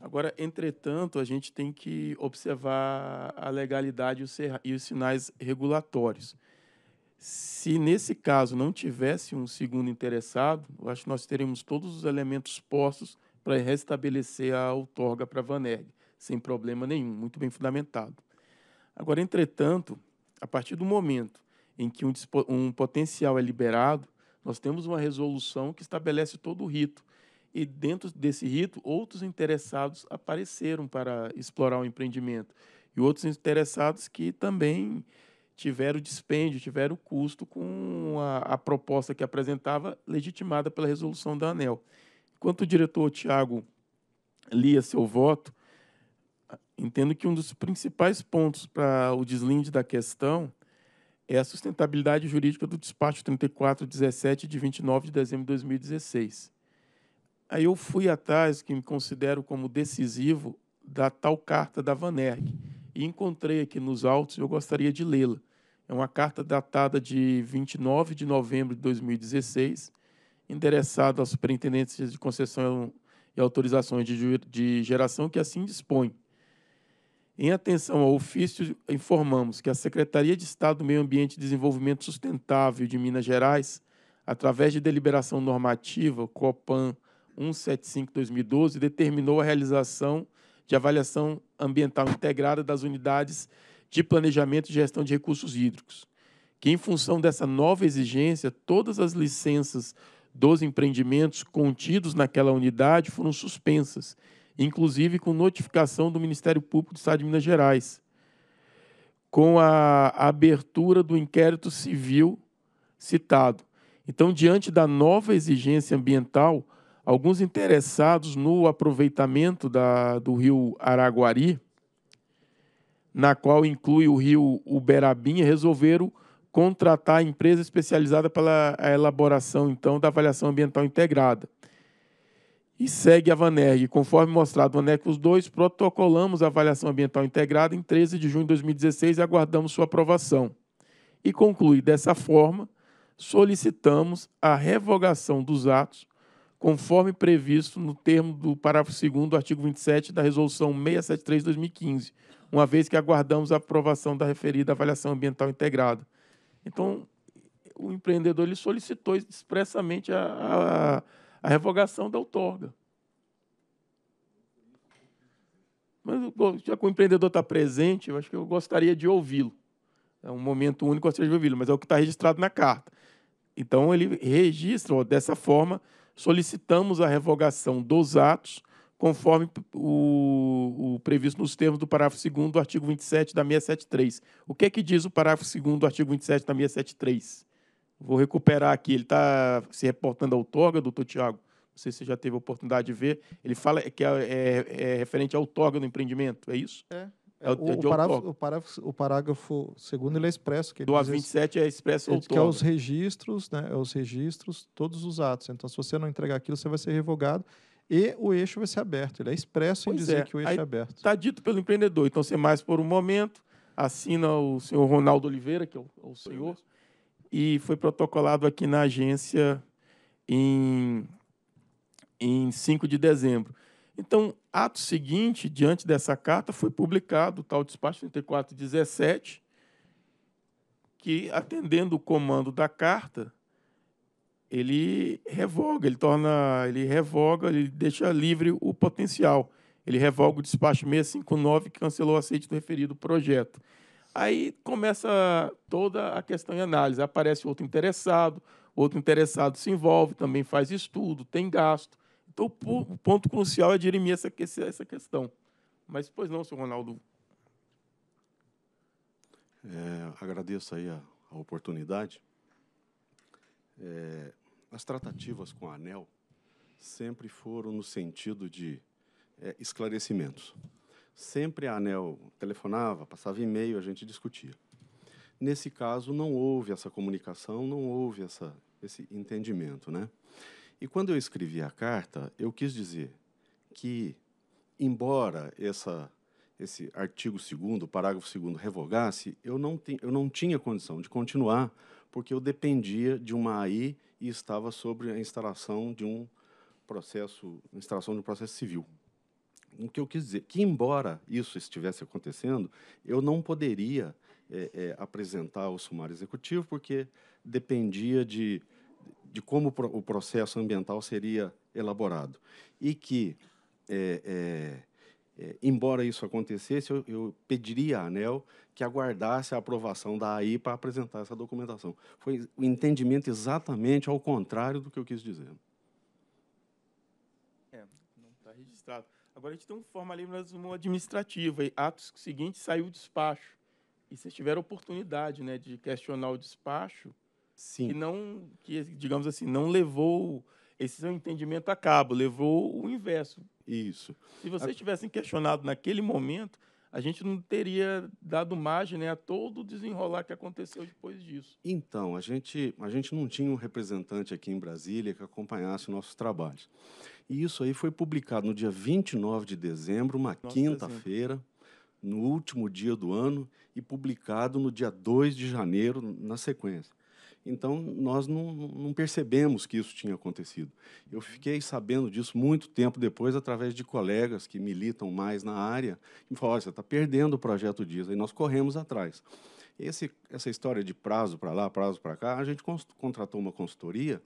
Agora, entretanto, a gente tem que observar a legalidade e os sinais regulatórios. Se nesse caso não tivesse um segundo interessado, eu acho que nós teremos todos os elementos postos para restabelecer a outorga para a Vanerg, sem problema nenhum, muito bem fundamentado. Agora, entretanto, a partir do momento em que um, um potencial é liberado, nós temos uma resolução que estabelece todo o rito. E dentro desse rito, outros interessados apareceram para explorar o empreendimento. E outros interessados que também tiveram dispêndio, tiveram custo com a, a proposta que apresentava, legitimada pela resolução da ANEL. Enquanto o diretor Tiago lia seu voto, entendo que um dos principais pontos para o deslinde da questão é a sustentabilidade jurídica do despacho 3417 de 29 de dezembro de 2016. Aí eu fui atrás, que me considero como decisivo, da tal carta da Vanerg, e encontrei aqui nos autos, eu gostaria de lê-la. É uma carta datada de 29 de novembro de 2016, endereçado à Superintendência de concessão e autorizações de geração que assim dispõe. Em atenção ao ofício, informamos que a Secretaria de Estado do Meio Ambiente e Desenvolvimento Sustentável de Minas Gerais, através de deliberação normativa COPAN 175/2012, determinou a realização de avaliação ambiental integrada das unidades de planejamento e gestão de recursos hídricos, que em função dessa nova exigência, todas as licenças dos empreendimentos contidos naquela unidade foram suspensas, inclusive com notificação do Ministério Público do Estado de Minas Gerais. Com a abertura do inquérito civil citado. Então, diante da nova exigência ambiental, alguns interessados no aproveitamento da, do rio Araguari, na qual inclui o rio Uberabinha, resolveram contratar a empresa especializada para elaboração, então, da avaliação ambiental integrada. E segue a VANERG. Conforme mostrado no anexo 2, protocolamos a avaliação ambiental integrada em 13 de junho de 2016 e aguardamos sua aprovação. E conclui dessa forma, solicitamos a revogação dos atos conforme previsto no termo do parágrafo 2 do artigo 27 da Resolução 673-2015, uma vez que aguardamos a aprovação da referida avaliação ambiental integrada. Então, o empreendedor ele solicitou expressamente a, a, a revogação da outorga. Mas já que o empreendedor está presente, eu acho que eu gostaria de ouvi-lo. É um momento único, gostaria de ouvi-lo, mas é o que está registrado na carta. Então, ele registra, ó, dessa forma, solicitamos a revogação dos atos conforme o, o, previsto nos termos do parágrafo 2 do artigo 27 da 673. O que é que diz o parágrafo 2 do artigo 27 da 673? Vou recuperar aqui, ele está se reportando ao toga, doutor Tiago, não sei se você já teve a oportunidade de ver, ele fala que é, é, é referente ao toga do empreendimento, é isso? É. é o, é o, parágrafo, o, parágrafo, o parágrafo segundo ele é expresso. Que ele do diz, 27 é expresso ele, Que é os registros, né? É os registros, todos os atos. Então, se você não entregar aquilo, você vai ser revogado e o eixo vai ser aberto. Ele é expresso pois em dizer é. que o eixo Aí, é aberto. Está dito pelo empreendedor. Então, você é mais por um momento, assina o senhor Ronaldo Oliveira, que é o, é o senhor, é. e foi protocolado aqui na agência em, em 5 de dezembro. Então, ato seguinte, diante dessa carta, foi publicado o tal despacho 3417, que, atendendo o comando da carta, ele revoga, ele torna, ele revoga, ele deixa livre o potencial. Ele revoga o despacho 659 que cancelou o aceite do referido projeto. Aí começa toda a questão em análise. Aparece outro interessado, outro interessado se envolve, também faz estudo, tem gasto. Então, o ponto crucial é dirimir essa, essa questão. Mas, pois não, senhor Ronaldo. É, agradeço aí a, a oportunidade é, as tratativas com a ANEL sempre foram no sentido de é, esclarecimentos. Sempre a ANEL telefonava, passava e-mail, a gente discutia. Nesse caso, não houve essa comunicação, não houve essa, esse entendimento. Né? E quando eu escrevi a carta, eu quis dizer que, embora essa, esse artigo 2 parágrafo 2 revogasse, eu não, te, eu não tinha condição de continuar porque eu dependia de uma AI e estava sobre a instalação de um processo, instalação de um processo civil. O que eu quis dizer, que embora isso estivesse acontecendo, eu não poderia é, é, apresentar o sumário executivo, porque dependia de, de como o processo ambiental seria elaborado. E que é, é, embora isso acontecesse, eu, eu, pediria à ANEL que aguardasse a aprovação da AI para apresentar essa documentação. Foi o entendimento exatamente ao contrário do que eu quis dizer. É, não está registrado. Agora, a gente tem um formalismo administrativa e atos seguintes saiu o despacho. E vocês tiveram oportunidade né, de questionar o despacho Sim. que não, que, digamos assim, não levou esse seu entendimento acaba, levou o inverso. Isso. Se vocês tivessem questionado naquele momento, a gente não teria dado margem né, a todo o desenrolar que aconteceu depois disso. Então, a gente, a gente não tinha um representante aqui em Brasília que acompanhasse nossos trabalhos. E isso aí foi publicado no dia 29 de dezembro, uma quinta-feira, no último dia do ano, e publicado no dia 2 de janeiro, na sequência. Então, nós não, não, percebemos que isso tinha acontecido. Eu uhum. fiquei sabendo disso muito tempo depois, através de colegas que militam mais na área, me falaram, oh, você está perdendo o projeto disso. E nós corremos atrás. Esse, essa história de prazo para lá, prazo para cá, a gente contratou uma consultoria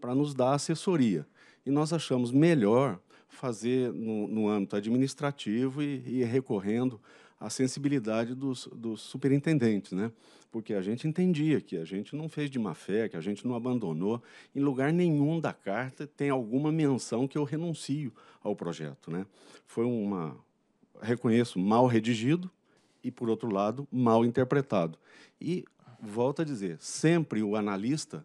para nos dar assessoria. E nós achamos melhor fazer no, no âmbito administrativo e, e recorrendo à sensibilidade dos, dos superintendentes, né? porque a gente entendia que a gente não fez de má fé, que a gente não abandonou. Em lugar nenhum da carta tem alguma menção que eu renuncio ao projeto. Né? Foi uma, reconheço, mal redigido e, por outro lado, mal interpretado. E, volto a dizer, sempre o analista,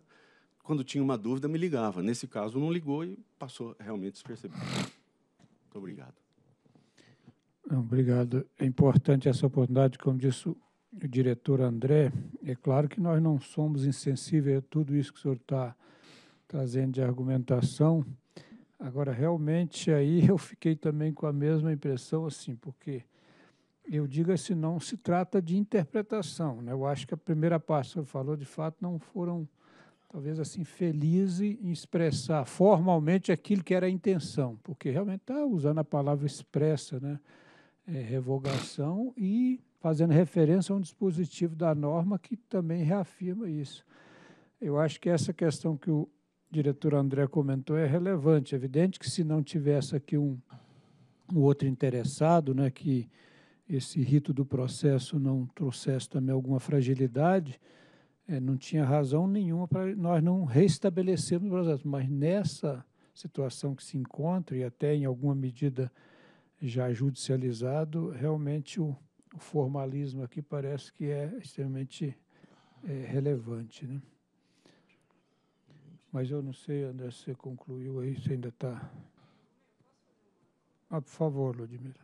quando tinha uma dúvida, me ligava. Nesse caso, não ligou e passou realmente despercebido. Muito obrigado. Obrigado. É importante essa oportunidade, como disse diretor André, é claro que nós não somos insensíveis a tudo isso que o senhor está trazendo de argumentação. Agora, realmente, aí eu fiquei também com a mesma impressão, assim, porque eu digo assim, não se trata de interpretação. Né? Eu acho que a primeira parte que o senhor falou, de fato, não foram, talvez assim, felizes em expressar formalmente aquilo que era a intenção, porque realmente está usando a palavra expressa, né? É, revogação e fazendo referência a um dispositivo da norma que também reafirma isso. Eu acho que essa questão que o diretor André comentou é relevante. É evidente que se não tivesse aqui um, um outro interessado, né, que esse rito do processo não trouxesse também alguma fragilidade, é, não tinha razão nenhuma para nós não restabelecermos o processo. Mas nessa situação que se encontra, e até em alguma medida já judicializado, realmente o, o formalismo aqui parece que é extremamente é, relevante. Né? Mas eu não sei, André, se você concluiu aí, se ainda está. Ah, por favor, Ludmila.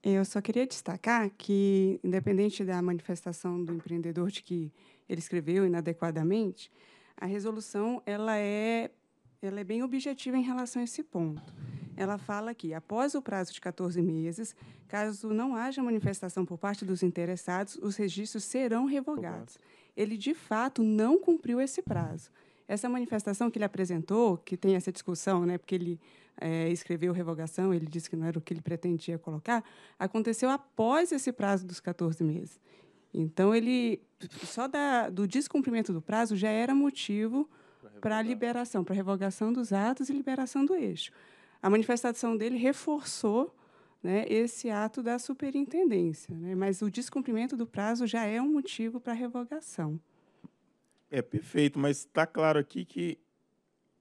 Eu só queria destacar que, independente da manifestação do empreendedor de que ele escreveu inadequadamente, a resolução ela é, ela é bem objetiva em relação a esse ponto ela fala que, após o prazo de 14 meses, caso não haja manifestação por parte dos interessados, os registros serão revogados. Ele, de fato, não cumpriu esse prazo. Essa manifestação que ele apresentou, que tem essa discussão, né, porque ele é, escreveu revogação, ele disse que não era o que ele pretendia colocar, aconteceu após esse prazo dos 14 meses. Então, ele só da, do descumprimento do prazo já era motivo para liberação, para revogação dos atos e liberação do eixo a manifestação dele reforçou né, esse ato da superintendência. Né? Mas o descumprimento do prazo já é um motivo para revogação. É perfeito, mas está claro aqui que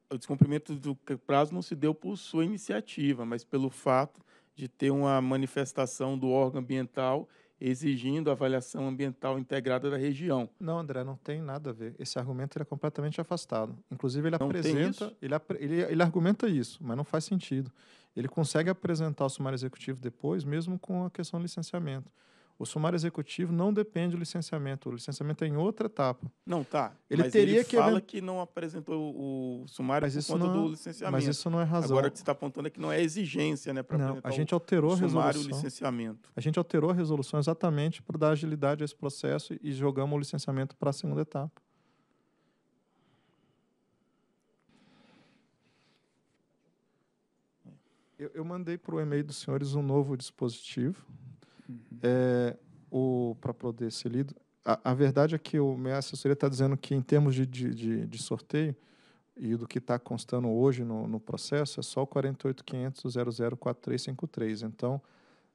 o descumprimento do prazo não se deu por sua iniciativa, mas pelo fato de ter uma manifestação do órgão ambiental exigindo avaliação ambiental integrada da região. Não, André, não tem nada a ver. Esse argumento é completamente afastado. Inclusive, ele não apresenta, ele, ele, ele, argumenta isso, mas não faz sentido. Ele consegue apresentar o sumário executivo depois, mesmo com a questão do licenciamento. O sumário executivo não depende do licenciamento. O licenciamento é em outra etapa. Não, tá. Ele mas teria ele que fala que não apresentou o sumário mas por conta não, é- do licenciamento. Mas isso não é razão. Agora o que você está apontando é que não é exigência, né, para A gente alterou o a resolução. Sumário, licenciamento. A gente alterou a resolução exatamente para dar agilidade a esse processo e jogamos o licenciamento para a segunda etapa. Eu, eu mandei para o e-mail dos senhores um novo dispositivo Uhum. É, para poder ser lido. A, a, verdade é que o minha assessoria está dizendo que, em termos de, de, de, de sorteio, e do que está constando hoje no, no, processo é só o 48.500.004353. Então,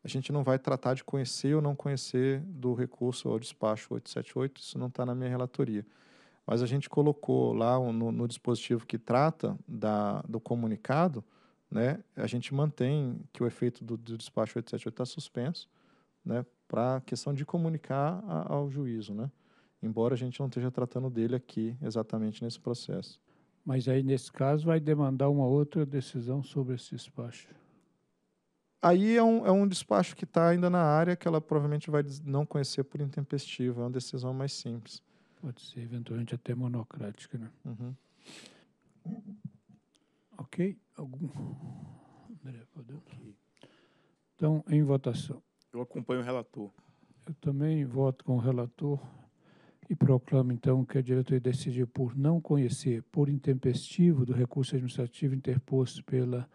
a gente não vai tratar de conhecer ou não conhecer do recurso ao despacho 878, isso não está na minha relatoria. Mas a gente colocou lá no, no dispositivo que trata da, do comunicado, né, a gente mantém que o efeito do, do despacho 878 está suspenso, né, para a questão de comunicar a, ao juízo, né? embora a gente não esteja tratando dele aqui exatamente nesse processo. Mas aí, nesse caso, vai demandar uma outra decisão sobre esse despacho. Aí é um, é um despacho que está ainda na área que ela provavelmente vai não conhecer por intempestiva, é uma decisão mais simples. Pode ser, eventualmente, até monocrática. Né? Uhum. Ok. Algum... André, Então, em votação. Eu acompanho o relator. Eu também voto com o relator e proclamo, então, que a diretoria decidiu por não conhecer, por intempestivo, do recurso administrativo interposto pela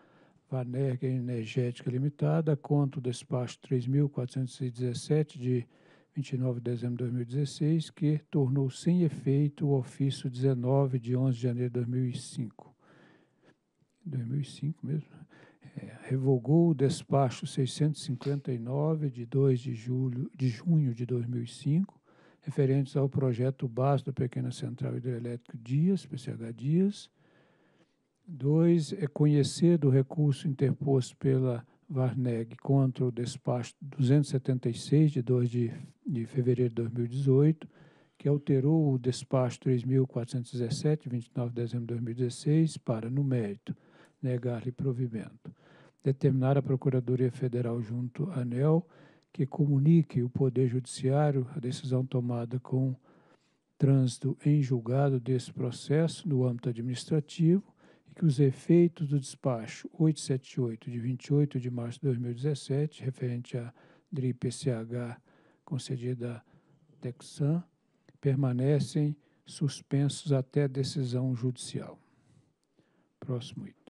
Vanerg Energética Limitada contra o despacho 3.417 de 29 de dezembro de 2016, que tornou sem efeito o ofício 19 de 11 de janeiro de 2005. 2005 mesmo, né? é, revogou o despacho 659 de 2 de, julho, de junho de 2005, referentes ao projeto base da Pequena Central Hidrelétrica Dias, PCH Dias. Dois, é conhecer do recurso interposto pela Varneg contra o despacho 276 de 2 de, de fevereiro de 2018, que alterou o despacho 3.417, 29 de dezembro de 2016, para, no mérito, negar-lhe provimento determinar à Procuradoria Federal junto à ANEL que comunique o Poder Judiciário a decisão tomada com trânsito em julgado desse processo no âmbito administrativo e que os efeitos do despacho 878 de 28 de março de 2017, referente à DRI-PCH concedida à Texan, permanecem suspensos até decisão judicial. Próximo item.